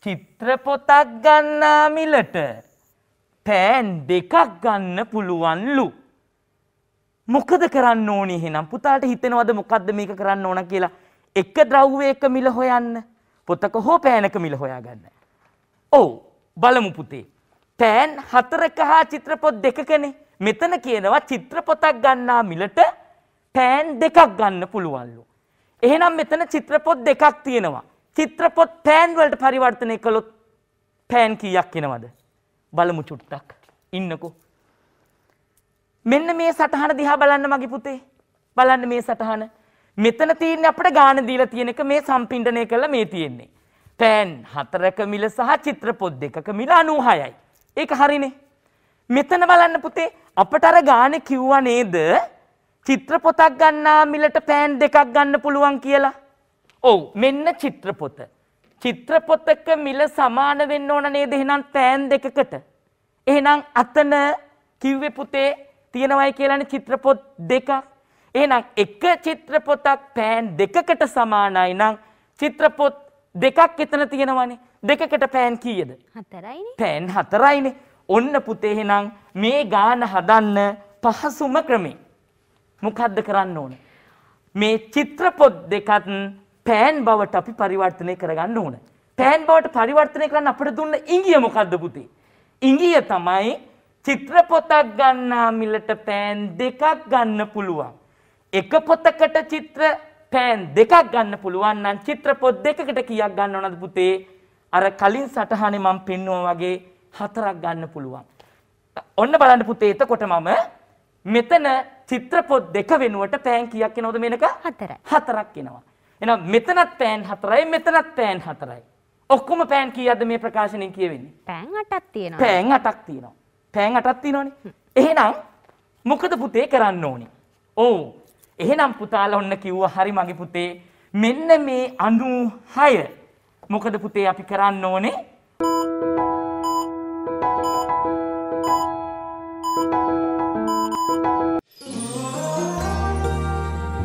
චිත්‍රපොතක් ගන්නා මිලට පෑන් දෙකක් ගන්න පුළුවන්ලු. මොකද කරන්න ඕනි එහෙනම් පුතාට හිතෙනවද මොකද්ද මේක කරන්න ඕන කියලා එක ද්‍රව්‍යයක මිල හොයන්න පොතක හෝ පෑනක මිල හොයාගන්න ඔව් බලමු පුතේ. පෑන් හතරක හා චිත්‍රපොත් දෙකකනේ. මෙතන කියනවා චිත්‍රපොතක් ගන්නා මිලට පෑන් දෙකක් ගන්න පුළුවන්ලු. එහෙනම් මෙතන චිත්‍රපොත් දෙකක් තියෙනවා. චිත්‍රපොත් පෑන් වලට පරිවර්තනය කළොත් පෑන් කීයක් එනවද? බලමු චුට්ටක්. ඉන්නකෝ. මෙන්න මේ සටහන දිහා බලන්න මගේ පුතේ. බලන්න මේ සටහන. මෙතන තියෙන්නේ අපිට ගාන දීලා තියෙන එක මේ සම්පින්ඩණය කළා මේ තියෙන්නේ. පෑන් හතරක මිල සහ චිත්‍රපොත් දෙකක මිල අනූහයයි. ඒක හරිනේ. මෙතන බලන්න පුතේ අපට අර ගානෙ කිව්වා නේද? චිත්‍රපොතක් ගන්නා මිලට පෑන් දෙකක් ගන්න පුළුවන් කියලා. ඔව් මෙන්න චිත්‍රපොත. චිත්‍රපොතක මිල සමාන වෙන්න ඕන නේද එහෙනම් පෑන් දෙකකට. එහෙනම් අතන කිව්වේ පුතේ තියෙනවයි කියලානේ චිත්‍රපොත් දෙකක්. එහෙනම් එක චිත්‍රපොතක් පෑන් දෙකකට සමානයි නම් චිත්‍රපොත් දෙකක් එතන තියෙනවනේ. දෙකකට පෑන් කීයද? හතරයිනේ. පෑන් හතරයිනේ. ඔන්න පුතේ එහෙනම් මේ ගාන හදන්න පහසුම ක්‍රමේ. මොකද්ද කරන්න ඕන? මේ චිත්‍ර පොත් දෙකත් පෑන් බවට අපි පරිවර්තනය කරගන්න ඕන. පෑන් බවට පරිවර්තනය කරන්න අපිට දුන්න ඉංගිය මොකද්ද පුතේ? ඉංගිය තමයි චිත්‍ර පොතක් ගන්නා මිලට පෑන් දෙකක් ගන්න පුළුවන්. එක පොතකට චිත්‍ර පෑන් දෙකක් ගන්න පුළුවන් නම් චිත්‍ර පොත් දෙකකට කීයක් ගන්න ඕනද පුතේ? අර කලින් සටහනේ මම පෙන්නුවා වගේ හතරක් ගන්න පුළුවන්. ඔන්න බලන්න පුතේ එතකොට මම මෙතන චිත්‍ර පොත් දෙක වෙනුවට පෑන් කීයක් එනවද මේනක? හතරයි. හතරක් එනවා. එහෙනම් මෙතනත් පෑන් හතරයි මෙතනත් පෑන් හතරයි. ඔක්කොම පෑන් කීයක්ද මේ ප්‍රකාශනයෙන් කියවෙන්නේ? පෑන් 8ක් තියෙනවා. පෑන් 8ක් තියෙනවා. පෑන් 8ක් තියෙනවනේ. එහෙනම් මොකද පුතේ කරන්න ඕනේ? ඔව්. එහෙනම් පුතාලා ඔන්න කිව්වා හරි මගේ පුතේ මෙන්න මේ 96 මොකද පුතේ අපි කරන්න ඕනේ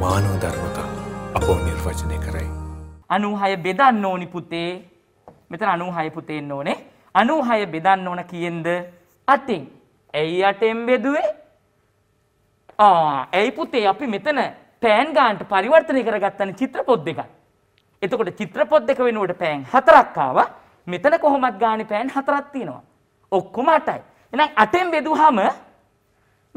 මානව ධර්මතා අපෝ නිර්වචනය කරයි. අනුහය බෙදන්න ඕනි පුතේ මෙතන අනුහය පුතේන්න ඕනේ අනුහය බෙදන්න ඕන කියෙන්ද අතින් ඇයි අටෙන් බෙදුවේ ඇයි පුතේ අපි මෙතන පෑන් ගාන්ට පරිවර්තනය කරගත්තන චිත්‍රපොත් දෙකක්. එතකොට චිත්‍රපොත් දෙක වෙනුවට පෑන් හතරක් ආවා. මෙතන කොහොමත් ගානේ පෑන් හතරක් තියෙනවා. ඔක්කොම අටයි. එහෙනම් අටෙන් බෙදුවාම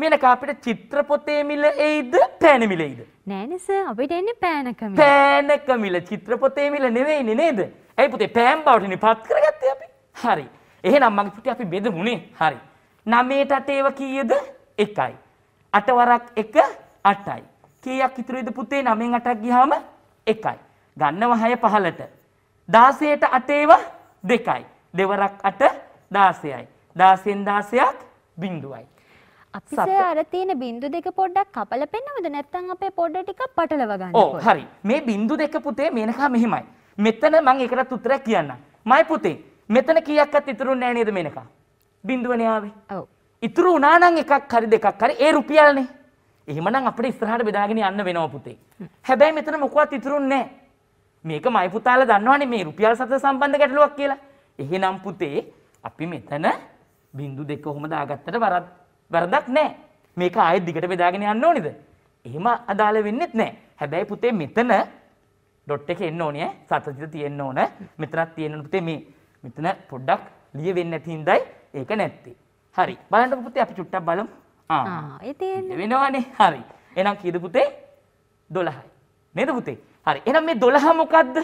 මේනක අපිට චිත්‍රපොතේ මිල එයිද පෑන මිල එයිද? නෑනේ සර් අපිට එන්නේ පෑනක මිල. පෑනක මිල චිත්‍රපොතේ මිල නෙවෙයිනේ නේද? ඇයි පුතේ පෑන් බවට නිපත් කරගත්තේ අපි? හරි. එහෙනම් මගේ පුතේ අපි බෙදමුනේ. හරි. 9ට 8 කීයද? 1යි. අටවරක් එක අටයි. කීයක් ඉතුරුයිද පුතේ නමෙන් අටක් ගිහාම එකයි. ගන්නවා හය පහලට. දාසයට අටේව දෙකයි. දෙවරක් අට දාසයයි. දාසයෙන් දාසයක් බින්දුවයි. අපිසේ අර තියෙන බින්දු දෙක පොඩ්ඩක් කපලා පෙන්නවද නැත්නම් අපේ පොඩ ටිකක් පටලව ගන්න ඕ හරි මේ බින්දු දෙක පුතේ මේනකා මෙහෙමයි මෙතන මම ඒකට උත්තරයක් කියන්නම් මයි පුතේ මෙතන කීයක්වත් ඉතුරු නෑ නේද මේනකා බින්දුවනේ ආවේ ඔව් ඉතුරු උනානං එකක් හරි දෙකක් හරි ඒ රුපියල්නේ එහෙමනම් අපිට ඉස්සරහට බෙදාගෙන යන්න වෙනවා පුතේ. හැබැයි මෙතන මොකවත් ඉතුරුන්නේ නැහැ. මේක මයි පුතාලා දන්නවනේ මේ රුපියල් සතර සම්බන්ධ ගැටලුවක් කියලා. එහෙනම් පුතේ අපි මෙතන බිංදු දෙක කොහොම දාගත්තට වරද වරදක් නැහැ. මේක ආයෙත් දිගට බෙදාගෙන යන්න ඕනේද? එහෙම අදාළ වෙන්නේත් නැහැ. හැබැයි පුතේ මෙතන ඩොට් එක එන්න ඕනේ සතතිත තියෙන්න ඕන. මෙතනක් තියෙන්න පුතේ මේ මෙතන පොඩ්ඩක් ලිය වෙන්නේ නැති හින්දායි ඒක නැත්තේ. හරි බලන්නක පුතේ අපි චුට්ටක් බලමු. ආ. ඒ තියෙන්නේ. වෙනවනේ. හරි. එහෙනම් කීයද පුතේ? 12යි. නේද පුතේ? හරි. එහෙනම් මේ 12 මොකද්ද?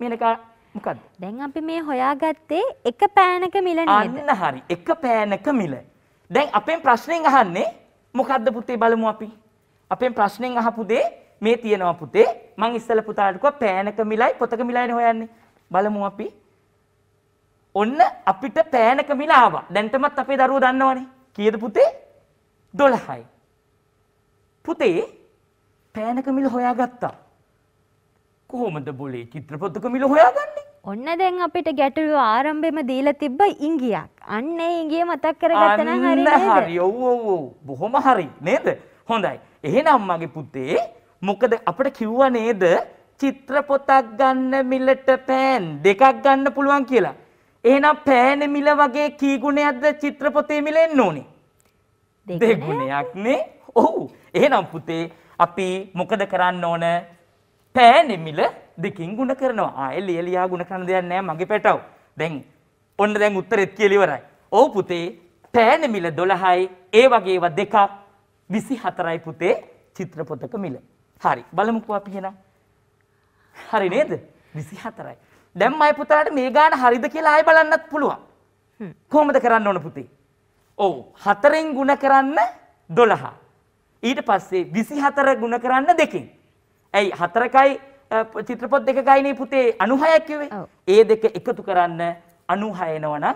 මේනකා මොකද්ද? දැන් අපි මේ හොයාගත්තේ එක පෑනක මිල නේද? අන්න හරි. එක පෑනක මිල. දැන් අපෙන් ප්‍රශ්නෙන් අහන්නේ මොකද්ද පුතේ බලමු අපි. අපෙන් ප්‍රශ්නෙන් අහපු දේ මේ තියෙනවා පුතේ. මං ඉස්සෙල්ලා පුතාට කිව්වා පෑනක මිලයි පොතක මිලයිනේ හොයන්නේ. බලමු අපි. ඔන්න අපිට පෑනක මිල ආවා. දැන්ටමත් අපේ දරුවෝ දන්නවනේ. කීයද පුතේ? 12යි. පුතේ පෑනක මිල හොයාගත්තා. කොහොමද බොලේ චිත්‍රපොතක මිල හොයාගන්නේ? ඔන්න දැන් අපිට ගැටලුව ආරම්භෙම දීලා තිබ්බ ඉංගියක්. අන්න ඒ ඉංගිය මතක් කරගත්ත නම් හරි නේද? හරි. ඔව් ඔව් ඔව්. බොහොම හරි. නේද? හොඳයි. එහෙනම් මගේ පුතේ මොකද අපිට කිව්වා නේද? චිත්‍රපොතක් ගන්න මිලට පෑන් දෙකක් ගන්න පුළුවන් කියලා. එහෙනම් පෑන මිල වගේ කී ගුණයක්ද චිත්‍රපොතේ මිල එන්න ඕනේ දෙගුණයක් නේ ඔව් එහෙනම් පුතේ අපි මොකද කරන්න ඕන පෑන මිල දෙකින් ගුණ කරනවා ආ එලි එලියා ගුණ කරන දෙයක් නෑ මගේ පැටව දැන් ඔන්න දැන් උත්තරෙත් කියලා ඉවරයි ඔව් පුතේ පෑන මිල 12යි ඒ වගේ ඒවා දෙකක් 24යි පුතේ චිත්‍රපොතක මිල හරි බලමුකෝ අපි එහෙනම් හරි නේද 24යි දැන් මයි පුතාට මේ ගාන හරිද කියලා ආය බලන්නත් පුළුවන් කොහොමද කරන්න ඕන පුතේ ඔව් හතරෙන් ගුණ කරන්න දොළහා ඊට පස්සේ විසි හතර ගුණ කරන්න දෙකින් ඇයි හතරකයි චිත්‍රපොත් දෙකකයිනේ පුතේ අනුහයක් කිවේ ඒ දෙක එකතු කරන්න අනුහයනවන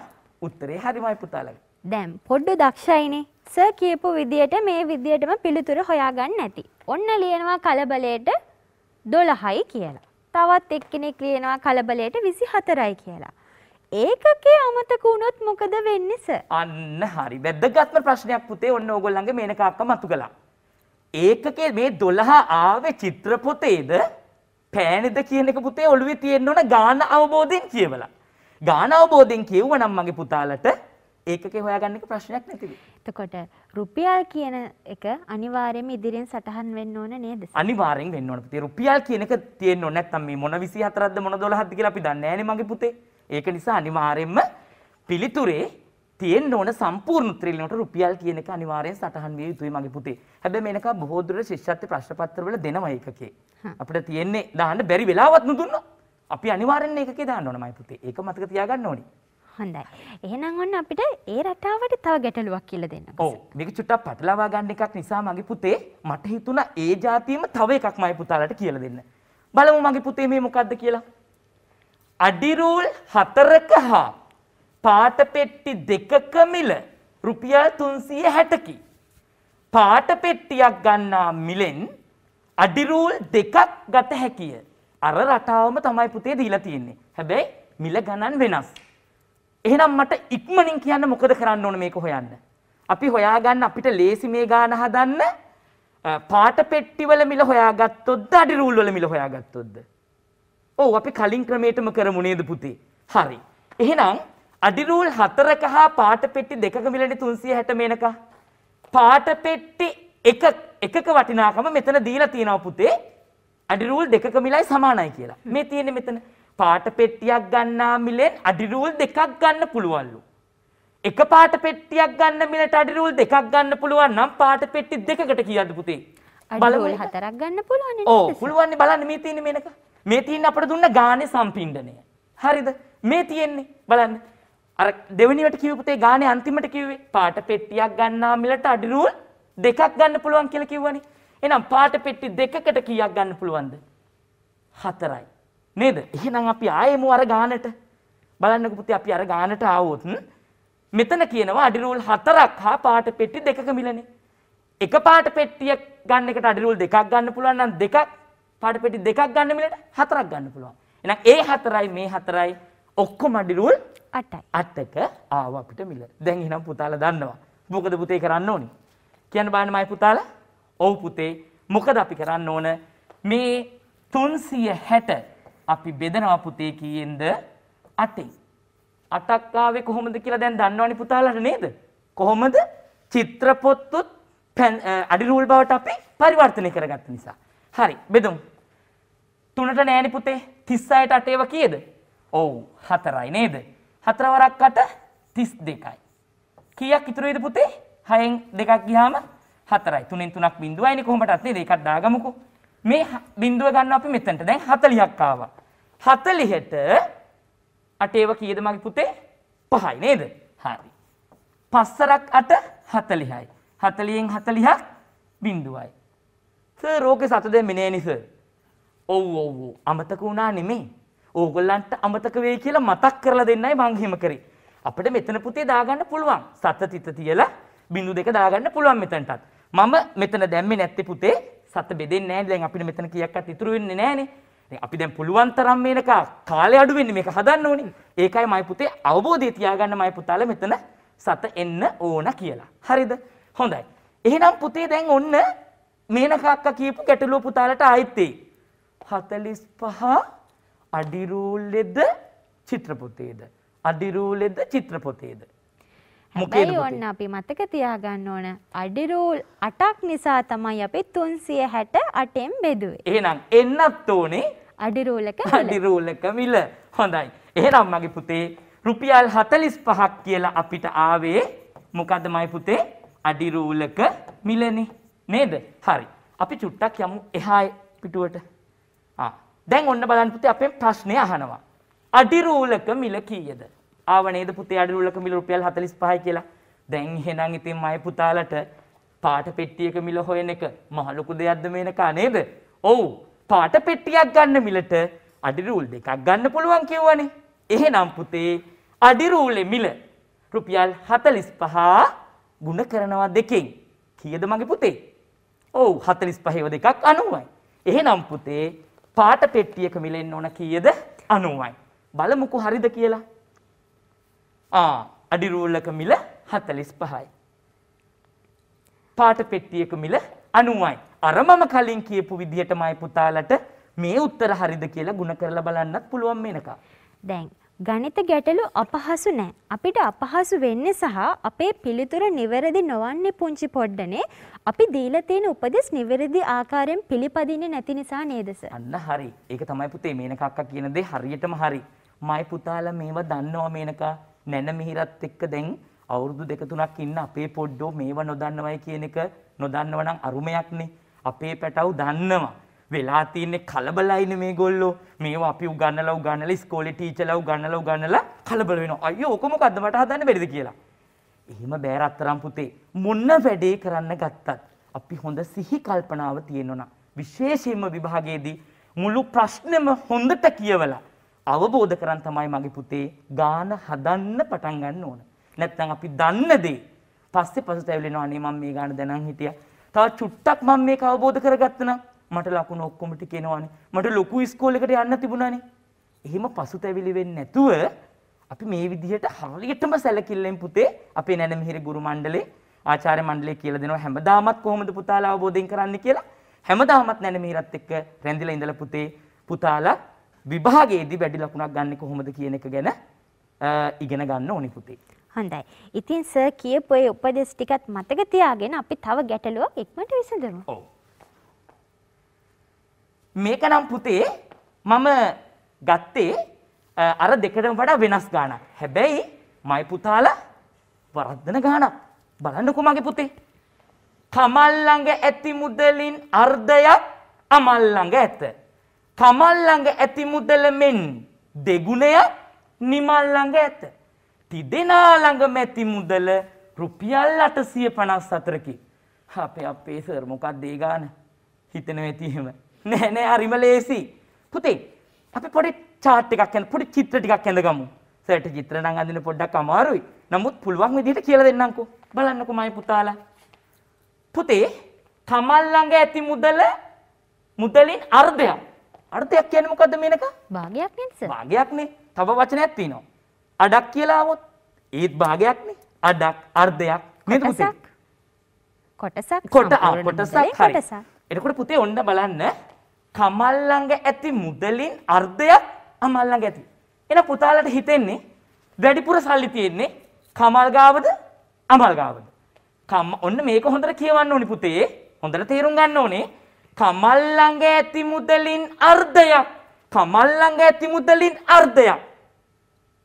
උත්තරේ හරිමයි පුතාලග දැම් පොඩ්ඩ දක්ෂයිනේ ස කියපු විදියට මේ විදියටම පිළිතුර හොයාගන්න ඇති ඔන්න ලියනවා කලබලයට දොළහයි කියලා තවත් එක්කෙනෙක් ලියනවා කලබලයට 24යි කියලා. ඒකකේ අමතක වුණොත් මොකද වෙන්නේ සර්? අන්න හරි. වැදගත්ම ප්‍රශ්නයක් පුතේ ඔන්න ඕගොල්ලන්ගේ මේනක අක්කා මතු කළා. ඒකකේ මේ 12 ආවේ චිත්‍ර පොතේද පෑනෙද කියන එක පුතේ ඔළුවේ තියෙන්න ඕන ගාන අවබෝධයෙන් කියවලා. ගාන අවබෝධයෙන් කියවුවනම් මගේ පුතාලට ඒකකේ හොයාගන්න එක ප්‍රශ්නයක් නැතිද? එතකොට රුපියල් කියන එක අනිවාර්යයෙන්ම ඉදිරියෙන් සටහන් වෙන්න ඕන නේද? අනිවාර්යෙන් වෙන්න ඕන පුතේ. රුපියල් කියන එක තියෙන්න ඕන නැත්නම් මේ මොන 24ක්ද මොන 12ක්ද කියලා අපි දන්නේ නැහැනේ මගේ පුතේ. ඒක නිසා අනිවාර්යෙන්ම පිළිතුරේ තියෙන්න ඕන සම්පූර්ණ ත්‍රිලිනොට රුපියල් කියන එක අනිවාර්යෙන් සටහන් විය යුතුයි මගේ පුතේ. හැබැයි මේනක බොහෝ දුර ශිෂ්‍යත්ව ප්‍රශ්නපත්‍රවල දෙනවා ඒකකේ. අපිට තියෙන්නේ දාන්න බැරි වෙලාවත් නුදුන්නොත් අපි අනිවාර්යෙන් ඒකකේ දාන්න ඕන මගේ පුතේ. ඒක මතක තියාගන්න ඕනේ. හොඳයි. එහෙනම් ඔන්න අපිට ඒ රටාවට තව ගැටලුවක් කියලා දෙන්න. ඔව්. මේක චුට්ටක් පටලවා ගන්න එකක් නිසා මගේ පුතේ මට හිතුණා ඒ જાතියෙම තව එකක් මගේ පුතාලට කියලා දෙන්න. බලමු මගේ පුතේ මේ මොකද්ද කියලා. අඩි රූල් 4ක හා පාට පෙට්ටි දෙකක මිල රුපියල් 360කි. පාට පෙට්ටියක් ගන්නා මිලෙන් අඩි රූල් දෙකක් ගත හැකිය. අර රටාවම තමයි පුතේ දීලා තියෙන්නේ. හැබැයි මිල ගණන් වෙනස්. එහෙනම් මට ඉක්මනින් කියන්න මොකද කරන්න ඕන මේක හොයන්න. අපි හොයාගන්න අපිට ලේසි මේ ගාන හදන්න පාට පෙට්ටිවල මිල හොයාගත්තොත්ද අඩි රූල් වල මිල හොයාගත්තොත්ද? ඔව් අපි කලින් ක්‍රමයටම කරමු නේද පුතේ? හරි. එහෙනම් අඩි රූල් 4ක හා පාට පෙට්ටි දෙකක මිලනේ 360 මේනක. පාට පෙට්ටි එක එකක වටිනාකම මෙතන දීලා තියෙනවා පුතේ. අඩි රූල් දෙකක මිලයි සමානයි කියලා. මේ තියෙන්නේ මෙතන. පාට පෙට්ටියක් ගන්නා මිලෙන් අඩි රූල් දෙකක් ගන්න පුළුවන්ලු. එක පාට පෙට්ටියක් ගන්න මිලට අඩි රූල් දෙකක් ගන්න පුළුවන් නම් පාට පෙට්ටි දෙකකට කියද්ද පුතේ. බලවල හතරක් ගන්න පුළුවන්. ඕ පුළුවන් බලන්න මේ තියෙන මේනක. මේ තියෙන අපිට දුන්න ගානේ සම්පින්ඩණය. හරිද? මේ තියෙන්නේ බලන්න. අර දෙවෙනිවට කිව්ව පුතේ ගානේ අන්තිමට කිව්වේ පාට පෙට්ටියක් ගන්නා මිලට අඩි රූල් දෙකක් ගන්න පුළුවන් කියලා කිව්වනේ. එහෙනම් පාට පෙට්ටි දෙකකට කීයක් ගන්න පුළුවන්ද? හතරයි. නේද එහෙනම් අපි ආයෙමු අර ගානට බලන්නක පුතේ අපි අර ගානට ආවොත් මෙතන කියනවා අඩිරූල් හතරක් හා පාට පෙට්ටි දෙකක මිලනේ එක පාට පෙට්ටිය ගන්න එකට අඩිරූල් දෙකක් ගන්න පුළුවන් නම් දෙකක් පාට පෙට්ටි දෙකක් ගන්න මිලට හතරක් ගන්න පුළුවන් එහෙනම් ඒ හතරයි මේ හතරයි ඔක්කොම අඩිරූල් 8යි 8ක ආව අපිට මිල දැන් එහෙනම් පුතාලා දන්නවා මොකද පුතේ කරන්න ඕනේ කියන්න බලන්න මයි පුතාලා ඔව් පුතේ මොකද අපි කරන්න ඕන මේ 360 අපි බෙදනවා පුතේ කීයෙන්ද 8යි. 8ක් ආවේ කොහොමද කියලා දැන් දන්නවනේ පුතාලට නේද? කොහොමද? චිත්‍ර පොත්තුත් අඩි රූල් බවට අපි පරිවර්තනය කරගත්ත නිසා. හරි බෙදමු. 3ට නෑනේ පුතේ 36ට 8 ඒවා කීයද? ඔව් 4යි නේද? 4 වරක් 8 32යි. කීයක් ඉතුරු වෙයිද පුතේ? 6න් 2ක් ගියාම 4යි. 3න් 3ක් බිඳුවයිනේ කොහොමදත් නේද? ඒකත් දාගමුකෝ. මේ බින්දුව ගන්න අපි මෙතනට. දැන් 40ක් ආවා. 40ට අටේව කීයද මගේ පුතේ? 5යි නේද? හරි. පස්සරක් අට 40යි. 40න් 40ක් බින්දුවයි. සර් ඕකේ සත දෙමිනේනි සර්. ඔව් ඔව් ඔව් අමතක වුණා නෙමෙයි. ඕගොල්ලන්ට අමතක වෙයි කියලා මතක් කරලා දෙන්නයි මං හිම කරේ. අපිට මෙතන පුතේ දාගන්න පුළුවන්. සත තිත තියලා බින්දු දෙක දාගන්න පුළුවන් මෙතනටත්. මම මෙතන දැම්මේ නැත්තේ පුතේ සත බෙදෙන්නේ නැහැ දැන් අපිට මෙතන කීයක්වත් ඉතුරු වෙන්නේ නැහනේ. දැන් අපි දැන් පුළුවන් තරම් මේක කාලය අඩු වෙන්නේ මේක හදන්න ඕනේ. ඒකයි මයි පුතේ අවබෝධය තියාගන්න මයි පුතාලා මෙතන සත එන්න ඕන කියලා. හරිද? හොඳයි. එහෙනම් පුතේ දැන් ඔන්න මේනක අක්කා කියපු ගැටලුව පුතාලට ආයෙත් එයි. 45 අඩිරූල්ෙද චිත්‍රපොතේද? අඩිරූල්ෙද චිත්‍රපොතේද? හැබැයි ඔන්න අපි මතක තියාගන්න ඕන අඩි රූල් 8ක් නිසා තමයි අපි 368න් බෙදුවේ. එහෙනම් එන්නත් ඕනේ අඩි රූලක අඩි රූලක මිල. හොඳයි. එහෙනම් මගේ පුතේ රුපියල් 45ක් කියලා අපිට ආවේ මොකද්ද මයි පුතේ? අඩි රූලක මිලනේ. නේද? හරි. අපි චුට්ටක් යමු එහා පිටුවට. ආ. දැන් ඔන්න බලන්න පුතේ අපෙන් ප්‍රශ්නේ අහනවා. අඩි රූලක මිල කීයද? ආවනේද පුතේ අඩු උලක මිල රුපියල් 45යි කියලා. දැන් එහෙනම් ඉතින් මයි පුතාලට පාට පෙට්ටියක මිල හොයන එක මහ ලොකු දෙයක්ද මේනකා නේද? ඔව්. පාට පෙට්ටියක් ගන්න මිලට අඩි රූල් දෙකක් ගන්න පුළුවන් කියවනේ. එහෙනම් පුතේ අඩි රූලේ මිල රුපියල් 45 ගුණ කරනවා දෙකෙන්. කීයද මගේ පුතේ? ඔව් 45ව දෙකක් 90යි. එහෙනම් පුතේ පාට පෙට්ටියක මිලෙන්න ඕන කීයද? 90යි. බලමුකෝ හරිද කියලා. ආ අඩි රූලක මිල 45යි. පාට පෙට්ටියක මිල 90යි. අර මම කලින් කියපු විදිහටමයි පුතාලට මේ උත්තර හරිද කියලා ಗುಣ කරලා බලන්නත් පුළුවන් මේනකා. දැන් ගණිත ගැටලු අපහසු නෑ. අපිට අපහසු වෙන්නේ සහ අපේ පිළිතුර නිවැරදි නොවන්නේ පුංචි පොඩ්ඩනේ. අපි දීලා තියෙන උපදෙස් නිවැරදි ආකාරයෙන් පිළිපදින්නේ නැති නිසා නේද සර්? අන්න හරි. ඒක තමයි පුතේ මේනක අක්කා කියන දේ හරියටම හරි. මයි පුතාලා මේවා දන්නවා මේනකා. නැන මිහිරත් එක්ක දැන් අවුරුදු දෙක තුනක් ඉන්න අපේ පොඩ්ඩෝ මේව නොදන්නවයි කියන එක නොදන්නව නම් අරුමයක්නේ. අපේ පැටව් දන්නවා. වෙලා තියෙන්නේ කලබලයිනේ මේගොල්ලෝ. මේව අපි උගන්නලා උගන්නලා ඉස්කෝලේ ටීචර්ලා උගන්නලා උගන්නලා කලබල වෙනවා. අයියෝ ඔක මොකද්ද මට හදන්න බැරිද කියලා. එහෙම බෑ රත්තරන් පුතේ. මොන වැඩේ කරන්න ගත්තත් අපි හොඳ සිහි කල්පනාව තියෙනවා. විශේෂයෙන්ම විභාගයේදී මුළු ප්‍රශ්නෙම හොඳට කියවලා අවබෝධ කරන් තමයි මගේ පුතේ ගාන හදන්න පටන් ගන්න ඕන. නැත්නම් අපි දන්න දේ පස්සේ පසුතැවිලෙනවා අනේ මම මේ ගාන දැනන් හිටියා. තව චුට්ටක් මම මේක අවබෝධ කරගත්තනම් මට ලකුණු ඔක්කොම ටික එනවනේ. මට ලොකු ඉස්කෝලේ එකට යන්න තිබුණානේ. එහෙම පසුතැවිලි වෙන්නේ නැතුව අපි මේ විදිහට හරියටම සැලකිල්ලෙන් පුතේ අපේ නැනමිහිරි ගුරු මණ්ඩලේ ආචාර්ය මණ්ඩලය කියලා දෙනවා හැමදාමත් කොහොමද පුතාලා අවබෝධයෙන් කරන්න කියලා හැමදාමත් නැනමිහිරත් එක්ක රැඳිලා ඉඳලා පුතේ පුතාලා විභාගයේදී වැඩි ලකුණක් ගන්න කොහොමද කියන එක ගැන ඉගෙන ගන්න ඕනි පුතේ. හොඳයි. ඉතින් සර් කියපු ඒ උපදෙස් ටිකත් මතක තියාගෙන අපි තව ගැටලුවක් ඉක්මනට විසඳමු. ඔව්. මේක නම් පුතේ මම ගත්තේ අර දෙකටම වඩා වෙනස් ගානක්. හැබැයි මයි පුතාලා වරද්දන ගානක්. බලන්නකෝ මගේ පුතේ. කමල් ළඟ ඇති මුදලින් අර්ධයක් අමල් ළඟ ඇත. තමන් ළඟ ඇති මුදල මෙන් දෙගුණයක් නිමල් ළඟ ඇත. තිදෙනා ළඟම ඇති මුදල රුපියල් 854කි. අපේ අපේ සර් මොකක්ද ඒ ගාන? හිතෙනවා ඇති එහෙම. නෑ නෑ හරිම ලේසි. පුතේ අපි පොඩි chart එකක් යන පොඩි චිත්‍ර ටිකක් ඇඳගමු. සර්ට චිත්‍ර නම් අඳින්න පොඩ්ඩක් අමාරුයි. නමුත් පුළුවන් විදිහට කියලා දෙන්නම්කෝ. බලන්නකෝ මගේ පුතාලා. පුතේ තමන් ළඟ ඇති මුදල මුදලින් අර්ධයක් අර්ථයක් කියන්නේ මොකද්ද මේනක? භාගයක් නේද සර්? භාගයක් නේ. තව වචනයක් තියෙනවා. අඩක් කියලා આવොත් ඒත් භාගයක් නේ. අඩක් අර්ධයක් නේද පුතේ? කොටසක් කොට ආ කොටසක් හරි. එතකොට පුතේ ඔන්න බලන්න කමල් ළඟ ඇති මුදලින් අර්ධයක් අමල් ළඟ ඇති. එන පුතාලට හිතෙන්නේ වැඩිපුර සල්ලි තියෙන්නේ කමල් ගාවද අමල් ගාවද? කම් ඔන්න මේක හොඳට කියවන්න ඕනි පුතේ. හොඳට තේරුම් ගන්න ඕනේ. කමල් ළඟ ඇති මුදලින් අර්ධයක් කමල් ළඟ ඇති මුදලින් අර්ධයක්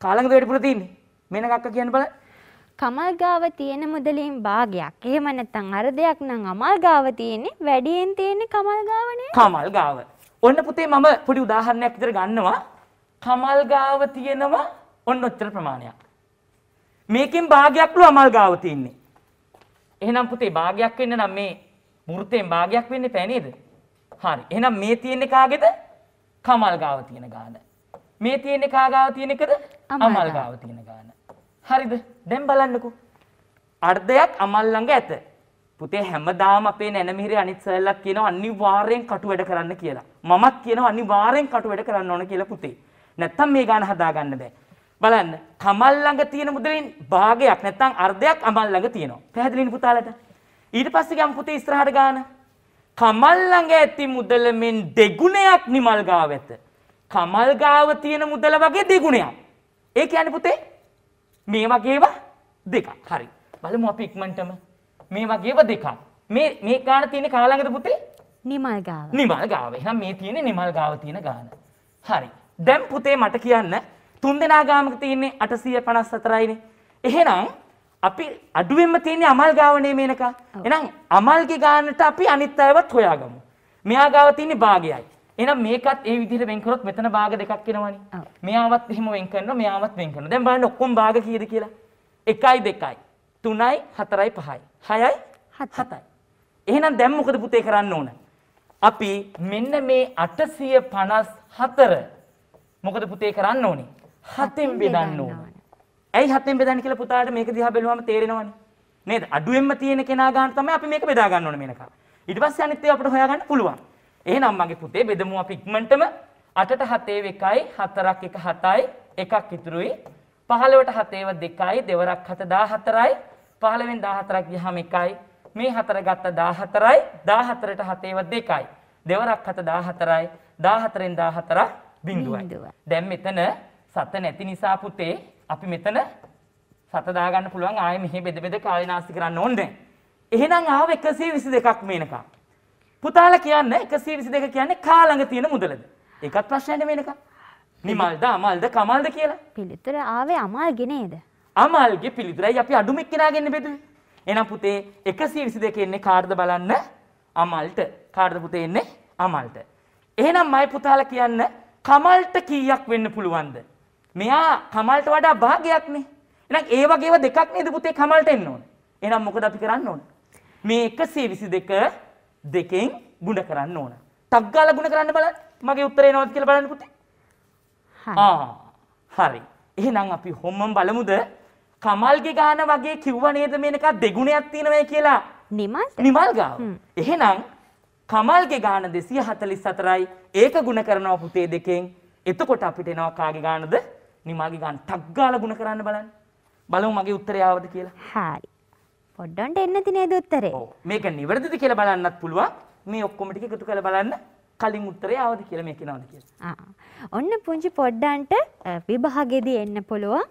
කාලඟද වැඩිපුර තියෙන්නේ මේනක අක්ක කියන්න බලන්න කමල් ගාව තියෙන මුදලින් භාගයක් එහෙම නැත්නම් අර්ධයක් නම් අමල් ගාව තියෙන්නේ වැඩියෙන් තියෙන්නේ කමල් ගාවනේ කමල් ගාව ඔන්න පුතේ මම පොඩි උදාහරණයක් විතර ගන්නවා කමල් ගාව තියෙනවා ඔන්න ඔච්චර ප්‍රමාණයක් මේකෙන් භාගයක්ලු අමල් ගාව තියෙන්නේ එහෙනම් පුතේ භාගයක් වෙන්න නම් මේ මෘතයෙන් භාගයක් වෙන්න පැනේද. හරි එනම් මේ තියෙන්නේ කාගෙද කමල් ගාව තියෙන ගාන. මේ තියෙන්නේ කාගාව තියෙනකද අමල් ගාව තියෙන ගාන. හරිද දැම් බලන්නකු. අර්ධයක් අමල්ලඟ ඇත. පුතේ හැමදාම අපේ නැනමිහිරි අනිත් සල්ලක් කියන අනිවාර්යෙන් කටු වැඩ කරන්න කියලා. මමත් කියන අනිවාර්යෙන් කටු වැඩ කරන්න ඕන කියලා පුතේ. නැත්තම් මේ ගාන හදාගන්න බෑ. බලන්න කමල් ළඟ තියෙන මුදලින් භාගයක් නැත්තම් අර්ධයක් අමල් ළඟ තියෙනවා. පැහැදිලිනේ පුතාලට? ඊට පස්සේ ගම් පුතේ ඉස්සරහට ගාන කමල් ළඟ ඇති මුදල මෙන් දෙගුණයක් නිමල් ගාව ඇත කමල් ගාව තියෙන මුදල වගේ දෙගුණයක් ඒ කියන්නේ පුතේ මේ වගේව දෙකක් හරි බලමු අපි ඉක්මනටම මේ වගේව දෙකක් මේ මේ ගාන තියෙන කා ළඟද පුතේ නිමල් ගාව නිමල් ගාව එහෙනම් මේ තියෙන නිමල් ගාව තියෙන ගාන හරි දැන් පුතේ මට කියන්න තුන් දෙනා ගාමක තියෙන්නේ 854යිනේ එහෙනම් අපි අඩුවෙන්ම තියෙන්නේ අමල් ගාවනේ මේනකා. එහෙනම් අමල්ගේ ගානට අපි අනිත් අයවත් හොයාගමු. මෙයා ගාව තියෙන්නේ භාගයයි. එහෙනම් මේකත් ඒ විදිහට වෙන් කරොත් මෙතන භාග දෙකක් එනවනේ. මෙයාවත් එහෙම වෙන් කරනවා මෙයාවත් වෙන් කරනවා. දැන් බලන්න ඔක්කොම භාග කීයද කියලා. 1යි 2යි 3යි 4යි 5යි 6යි 7යි. එහෙනම් දැන් මොකද පුතේ කරන්න ඕන? අපි මෙන්න මේ 854 මොකද පුතේ කරන්න ඕනේ? 7ෙන් බෙදන්න ඕනේ. ඇයි හතෙන් බෙදන්නේ කියලා පුතාලට මේක දිහා බැලුවම තේරෙනවනේ. නේද? අඩුවෙන්ම තියෙන කෙනා ගන්න තමයි අපි මේක බෙදා ගන්න ඕනේ මේනකා. ඊට පස්සේ අනිත් ඒවා අපිට හොයාගන්න පුළුවන්. එහෙනම් මගේ පුතේ බෙදමු අපි ඉක්මනටම 8ට 7 1යි 4ක් 1 7යි 1ක් ඉතුරුයි 15ට 7 2යි දෙවරක් 7 14යි 15න් 14ක් ගියහම 1යි මේ 4 ගත්ත 14යි 14ට 7 2යි දෙවරක් 7 14යි 14න් 14 බිඳුවයි. දැන් මෙතන 7 නැති නිසා පුතේ අපි මෙතන සත දාගන්න පුළුවන් ආයෙ මෙහි බෙද බෙද කාලිනාස්ති කරන්න ඕනේ එහෙනම් ආව 122ක් මේනකා පුතාලා කියන්නේ 122 කියන්නේ කා ළඟ තියෙන මුදලද ඒකත් ප්‍රශ්නයක් මේනකා නිමල්ද අමල්ද කමල්ද කියලා පිළිතුර ආවේ අමල්ගේ නේද අමල්ගේ පිළිතුරයි අපි අඩුම එක්කෙනාගෙන් බෙදුවේ එහෙනම් පුතේ 122 එන්නේ කාටද බලන්න අමල්ට කාටද පුතේ එන්නේ අමල්ට එහෙනම් මයි පුතාලා කියන්න කමල්ට කීයක් වෙන්න පුළුවන්ද මෙයා කමල්ට වඩා භාගයක් නේ. එහෙනම් ඒ වගේව දෙකක් නේද පුතේ කමල්ට එන්න ඕන. එහෙනම් මොකද අපි කරන්න ඕන? මේ 122 දෙකෙන් ಗುಣ කරන්න ඕන. ටක් ගාලා ಗುಣ කරන්න බලන්න. මගේ උත්තරේ එනවද කියලා බලන්න පුතේ. ආ හරි. එහෙනම් අපි හොම්මම බලමුද? කමල්ගේ ගාන වගේ කිව්ව නේද මේනක දෙගුණයක් තියෙනවා කියලා? නිමල් නිමල් ගාව. එහෙනම් කමල්ගේ ගාන 244යි. ඒක ಗುಣ කරනවා පුතේ දෙකෙන්. එතකොට අපිට එනවා කාගේ ගානද? නිමාගේ ගන්න ටක් ගාලා ಗುಣ කරන්න බලන්න. බලමු මගේ උත්තරය ආවද කියලා. හරි. පොඩ්ඩොන්ට එන්න තියන ඒ උත්තරේ. ඔව්. මේක නිවැරදිද කියලා බලන්නත් පුළුවන්. මේ ඔක්කොම ටික එකතු කරලා බලන්න කලින් උත්තරේ ආවද කියලා මේක නවද කියලා. ඔන්න පුංචි පොඩ්ඩන්ට විභාගෙදී එන්න පුළුවන්.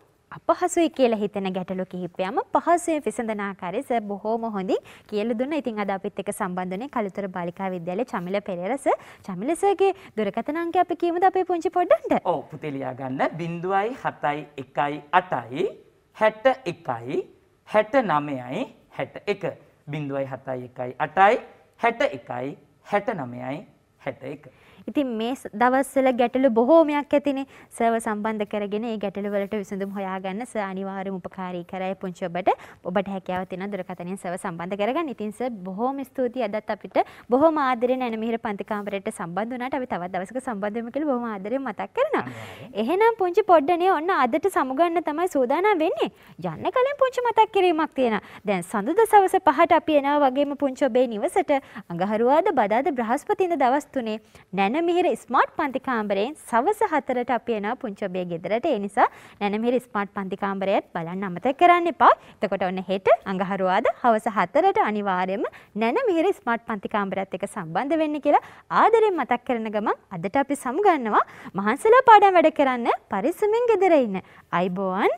අපහසුයි කියලා හිතෙන ගැටලු කිහිපයම පහසුවෙන් විසඳන ආකාරය සර් බොහොම හොඳින් කියලා දුන්නා. ඉතින් අද අපිත් එක්ක සම්බන්ධුනේ කලුතර බාලිකා විද්‍යාලයේ චමිල පෙරේරා සර්. චමිල සර්ගේ දුරකථන අංකය අපි කියමුද අපේ පුංචි පොඩ්ඩන්ට? ඔව් පුතේ ලියා ගන්න 0.718යි 61යි 69යි 61 0.718යි 61යි 69යි 61 ඉතින් මේ දවස්වල ගැටලු බොහෝමයක් ඇතිනේ. සර්ව සම්බන්ධ කරගෙන මේ ගැටලු වලට විසඳුම් හොයාගන්න සර් අනිවාර්යයෙන්ම උපකාරී කරයි පුංචි ඔබට. ඔබට හැකියාව තියෙන දුරකථනයෙන් සර්ව සම්බන්ධ කරගන්න. ඉතින් සර් බොහොම ස්තුතියි අදත් අපිට බොහොම ආදරෙන් නැනමිහිර පන්ති කාමරයට සම්බන්ධ වුණාට අපි තවත් දවසක සම්බන්ධ වෙමු කියලා බොහොම ආදරෙන් මතක් කරනවා. එහෙනම් පුංචි පොඩ්ඩනේ ඔන්න අදට සමුගන්න තමයි සූදානම් වෙන්නේ. යන්න කලින් පුංචි මතක් කිරීමක් තියෙනවා. දැන් සඳුදා සවස 5ට අපි එනවා වගේම පුංචි ඔබේ නිවසට අඟහරුවාද බදාද බ්‍රහස්පතින්ද දවස් තුනේ නැන නැනමිහිර ස්මාර්ට් පන්ති කාමරයෙන් සවස 4ට අපි එනවා පුංචි ඔබේ ගෙදරට. ඒ නිසා නැනමිහිර ස්මාර්ට් පන්ති කාමරයත් බලන්න අමතක කරන්න එපා. එතකොට ඔන්න හෙට අඟහරුවාද හවස 4ට අනිවාර්යයෙන්ම නැනමිහිර ස්මාර්ට් පන්ති කාමරයත් එක්ක සම්බන්ධ වෙන්න කියලා ආදරෙන් මතක් කරන ගමන් අදට අපි සමුගන්නවා මහන්සලා පාඩම් වැඩ කරන්න පරිස්සමෙන් ගෙදර ඉන්න. අයිබෝවන්